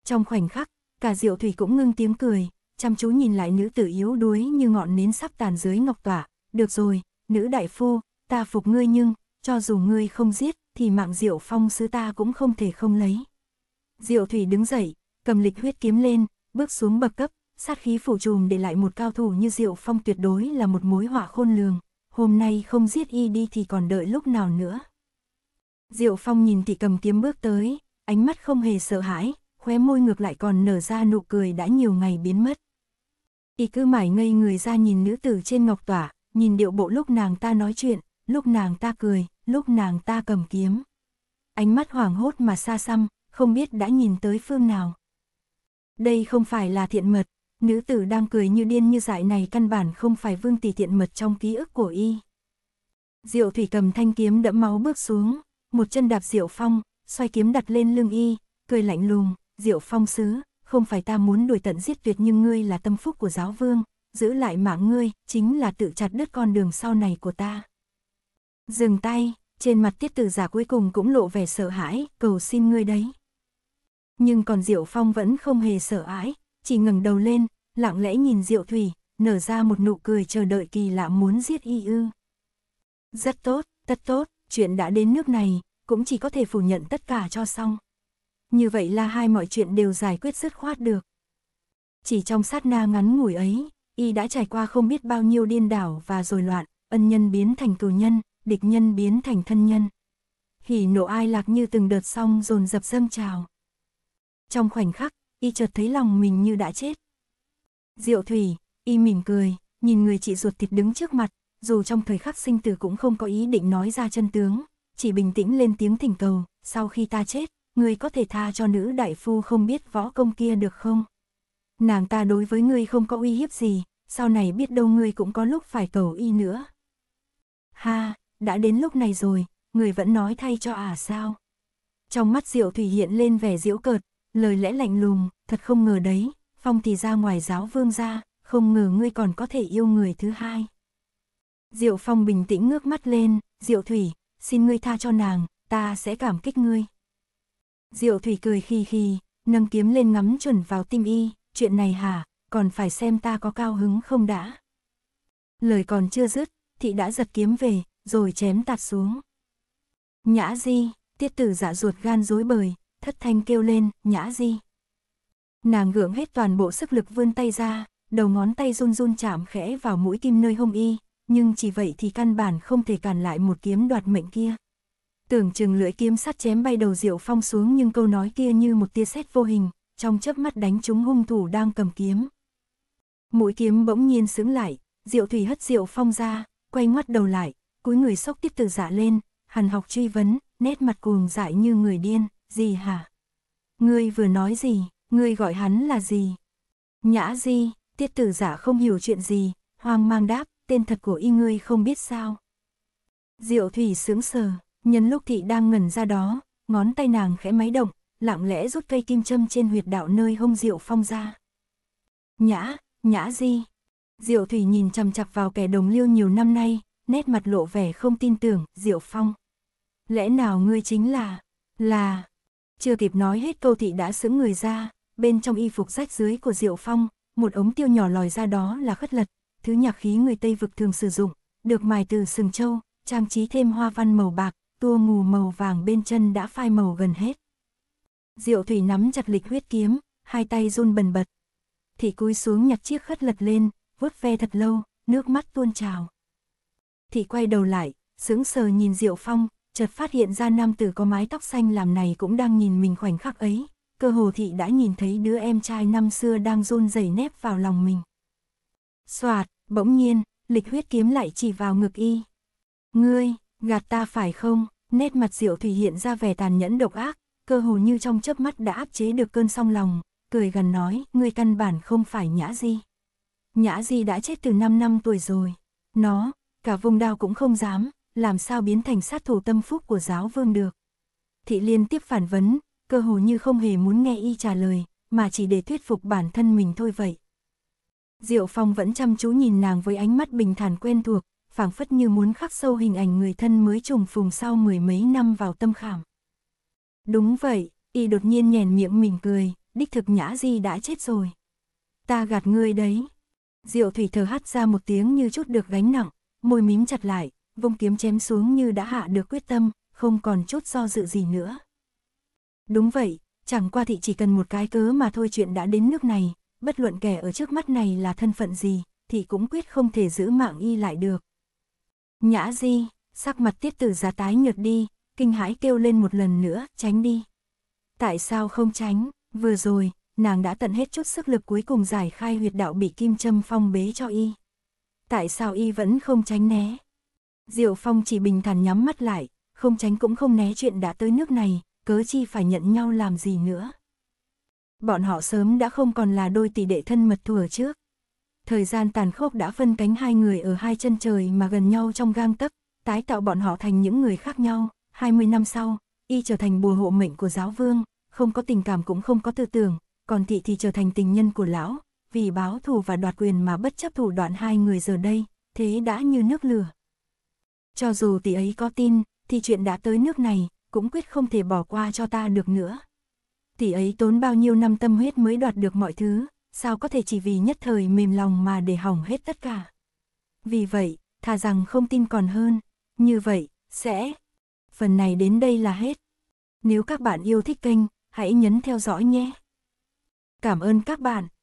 Trong khoảnh khắc, cả diệu thủy cũng ngưng tiếng cười, chăm chú nhìn lại nữ tử yếu đuối như ngọn nến sắp tàn dưới ngọc tỏa. Được rồi, nữ đại phu, ta phục ngươi nhưng, cho dù ngươi không giết, thì mạng diệu phong sứ ta cũng không thể không lấy. Diệu thủy đứng dậy, cầm lịch huyết kiếm lên, bước xuống bậc cấp, sát khí phủ trùm để lại một cao thủ như Diệu Phong tuyệt đối là một mối họa khôn lường, hôm nay không giết y đi thì còn đợi lúc nào nữa. Diệu Phong nhìn thì cầm kiếm bước tới, ánh mắt không hề sợ hãi, khóe môi ngược lại còn nở ra nụ cười đã nhiều ngày biến mất. Y cứ mải ngây người ra nhìn nữ tử trên ngọc tỏa, nhìn điệu bộ lúc nàng ta nói chuyện, lúc nàng ta cười, lúc nàng ta cầm kiếm. Ánh mắt hoảng hốt mà xa xăm, không biết đã nhìn tới phương nào. Đây không phải là thiện mật, nữ tử đang cười như điên như dại này căn bản không phải vương tỷ thiện mật trong ký ức của y. Diệu thủy cầm thanh kiếm đẫm máu bước xuống, một chân đạp diệu phong, xoay kiếm đặt lên lưng y, cười lạnh lùng, diệu phong sứ, không phải ta muốn đuổi tận giết tuyệt nhưng ngươi là tâm phúc của giáo vương, giữ lại mạng ngươi, chính là tự chặt đứt con đường sau này của ta. Dừng tay, trên mặt tiết tử giả cuối cùng cũng lộ vẻ sợ hãi, cầu xin ngươi đấy nhưng còn Diệu Phong vẫn không hề sợ ái, chỉ ngẩng đầu lên, lặng lẽ nhìn Diệu Thủy, nở ra một nụ cười chờ đợi kỳ lạ muốn giết y ư. Rất tốt, tất tốt, chuyện đã đến nước này, cũng chỉ có thể phủ nhận tất cả cho xong. Như vậy là hai mọi chuyện đều giải quyết dứt khoát được. Chỉ trong sát na ngắn ngủi ấy, y đã trải qua không biết bao nhiêu điên đảo và rồi loạn, ân nhân biến thành cừu nhân, địch nhân biến thành thân nhân. Hỉ nộ ai lạc như từng đợt xong dồn dập dâng trào. Trong khoảnh khắc, y chợt thấy lòng mình như đã chết. Diệu Thủy, y mỉm cười, nhìn người chị ruột thịt đứng trước mặt, dù trong thời khắc sinh tử cũng không có ý định nói ra chân tướng, chỉ bình tĩnh lên tiếng thỉnh cầu, sau khi ta chết, người có thể tha cho nữ đại phu không biết võ công kia được không? Nàng ta đối với ngươi không có uy hiếp gì, sau này biết đâu ngươi cũng có lúc phải cầu y nữa. Ha, đã đến lúc này rồi, người vẫn nói thay cho à sao? Trong mắt Diệu Thủy hiện lên vẻ diễu cợt, lời lẽ lạnh lùng, thật không ngờ đấy, phong thì ra ngoài giáo vương ra, không ngờ ngươi còn có thể yêu người thứ hai. Diệu phong bình tĩnh ngước mắt lên, Diệu thủy, xin ngươi tha cho nàng, ta sẽ cảm kích ngươi. Diệu thủy cười khì khì, nâng kiếm lên ngắm chuẩn vào tim y, chuyện này hả, còn phải xem ta có cao hứng không đã. Lời còn chưa dứt, thị đã giật kiếm về, rồi chém tạt xuống. Nhã di, tiết tử dạ ruột gan dối bời, thất thanh kêu lên, nhã di. Nàng gượng hết toàn bộ sức lực vươn tay ra, đầu ngón tay run run chạm khẽ vào mũi kim nơi hông y, nhưng chỉ vậy thì căn bản không thể cản lại một kiếm đoạt mệnh kia. Tưởng chừng lưỡi kiếm sắt chém bay đầu Diệu Phong xuống nhưng câu nói kia như một tia sét vô hình, trong chớp mắt đánh trúng hung thủ đang cầm kiếm. Mũi kiếm bỗng nhiên sững lại, Diệu Thủy hất Diệu Phong ra, quay ngoắt đầu lại, cúi người sốc tiếp từ dạ lên, hằn học truy vấn, nét mặt cuồng dại như người điên gì hả? Ngươi vừa nói gì, ngươi gọi hắn là gì? Nhã Di, tiết tử giả không hiểu chuyện gì, hoang mang đáp, tên thật của y ngươi không biết sao. Diệu Thủy sướng sờ, nhân lúc thị đang ngẩn ra đó, ngón tay nàng khẽ máy động, lặng lẽ rút cây kim châm trên huyệt đạo nơi hông Diệu Phong ra. Nhã, Nhã Di. Diệu Thủy nhìn chằm chặp vào kẻ đồng liêu nhiều năm nay, nét mặt lộ vẻ không tin tưởng, Diệu Phong. Lẽ nào ngươi chính là, là, chưa kịp nói hết câu thị đã sững người ra, bên trong y phục rách dưới của Diệu Phong, một ống tiêu nhỏ lòi ra đó là khất lật, thứ nhạc khí người Tây vực thường sử dụng, được mài từ sừng châu trang trí thêm hoa văn màu bạc, tua mù màu vàng bên chân đã phai màu gần hết. Diệu Thủy nắm chặt lịch huyết kiếm, hai tay run bần bật. Thị cúi xuống nhặt chiếc khất lật lên, vuốt ve thật lâu, nước mắt tuôn trào. Thị quay đầu lại, sững sờ nhìn Diệu Phong, chợt phát hiện ra nam tử có mái tóc xanh làm này cũng đang nhìn mình khoảnh khắc ấy, cơ hồ thị đã nhìn thấy đứa em trai năm xưa đang run rẩy nép vào lòng mình. Xoạt, bỗng nhiên, lịch huyết kiếm lại chỉ vào ngực y. Ngươi, gạt ta phải không? Nét mặt diệu thủy hiện ra vẻ tàn nhẫn độc ác, cơ hồ như trong chớp mắt đã áp chế được cơn song lòng, cười gần nói, ngươi căn bản không phải nhã di. Nhã di đã chết từ 5 năm tuổi rồi. Nó, cả vùng đao cũng không dám, làm sao biến thành sát thủ tâm phúc của giáo vương được. Thị liên tiếp phản vấn, cơ hồ như không hề muốn nghe y trả lời, mà chỉ để thuyết phục bản thân mình thôi vậy. Diệu Phong vẫn chăm chú nhìn nàng với ánh mắt bình thản quen thuộc, phảng phất như muốn khắc sâu hình ảnh người thân mới trùng phùng sau mười mấy năm vào tâm khảm. Đúng vậy, y đột nhiên nhèn miệng mỉm cười, đích thực nhã di đã chết rồi. Ta gạt ngươi đấy. Diệu Thủy thở hắt ra một tiếng như chút được gánh nặng, môi mím chặt lại, vung kiếm chém xuống như đã hạ được quyết tâm, không còn chút do dự gì nữa. Đúng vậy, chẳng qua thị chỉ cần một cái cớ mà thôi chuyện đã đến nước này, bất luận kẻ ở trước mắt này là thân phận gì, thì cũng quyết không thể giữ mạng y lại được. Nhã Di, sắc mặt tiết tử giá tái nhợt đi, kinh hãi kêu lên một lần nữa, tránh đi. Tại sao không tránh, vừa rồi, nàng đã tận hết chút sức lực cuối cùng giải khai huyệt đạo bị kim châm phong bế cho y. Tại sao y vẫn không tránh né? Diệu Phong chỉ bình thản nhắm mắt lại, không tránh cũng không né chuyện đã tới nước này, cớ chi phải nhận nhau làm gì nữa. Bọn họ sớm đã không còn là đôi tỷ đệ thân mật thùa trước. Thời gian tàn khốc đã phân cánh hai người ở hai chân trời mà gần nhau trong gang tấc, tái tạo bọn họ thành những người khác nhau. 20 năm sau, y trở thành bùa hộ mệnh của giáo vương, không có tình cảm cũng không có tư tưởng, còn thị thì trở thành tình nhân của lão, vì báo thù và đoạt quyền mà bất chấp thủ đoạn hai người giờ đây, thế đã như nước lửa. Cho dù tỷ ấy có tin, thì chuyện đã tới nước này, cũng quyết không thể bỏ qua cho ta được nữa. Tỷ ấy tốn bao nhiêu năm tâm huyết mới đoạt được mọi thứ, sao có thể chỉ vì nhất thời mềm lòng mà để hỏng hết tất cả. Vì vậy, thà rằng không tin còn hơn, như vậy, sẽ. Phần này đến đây là hết. Nếu các bạn yêu thích kênh, hãy nhấn theo dõi nhé. Cảm ơn các bạn.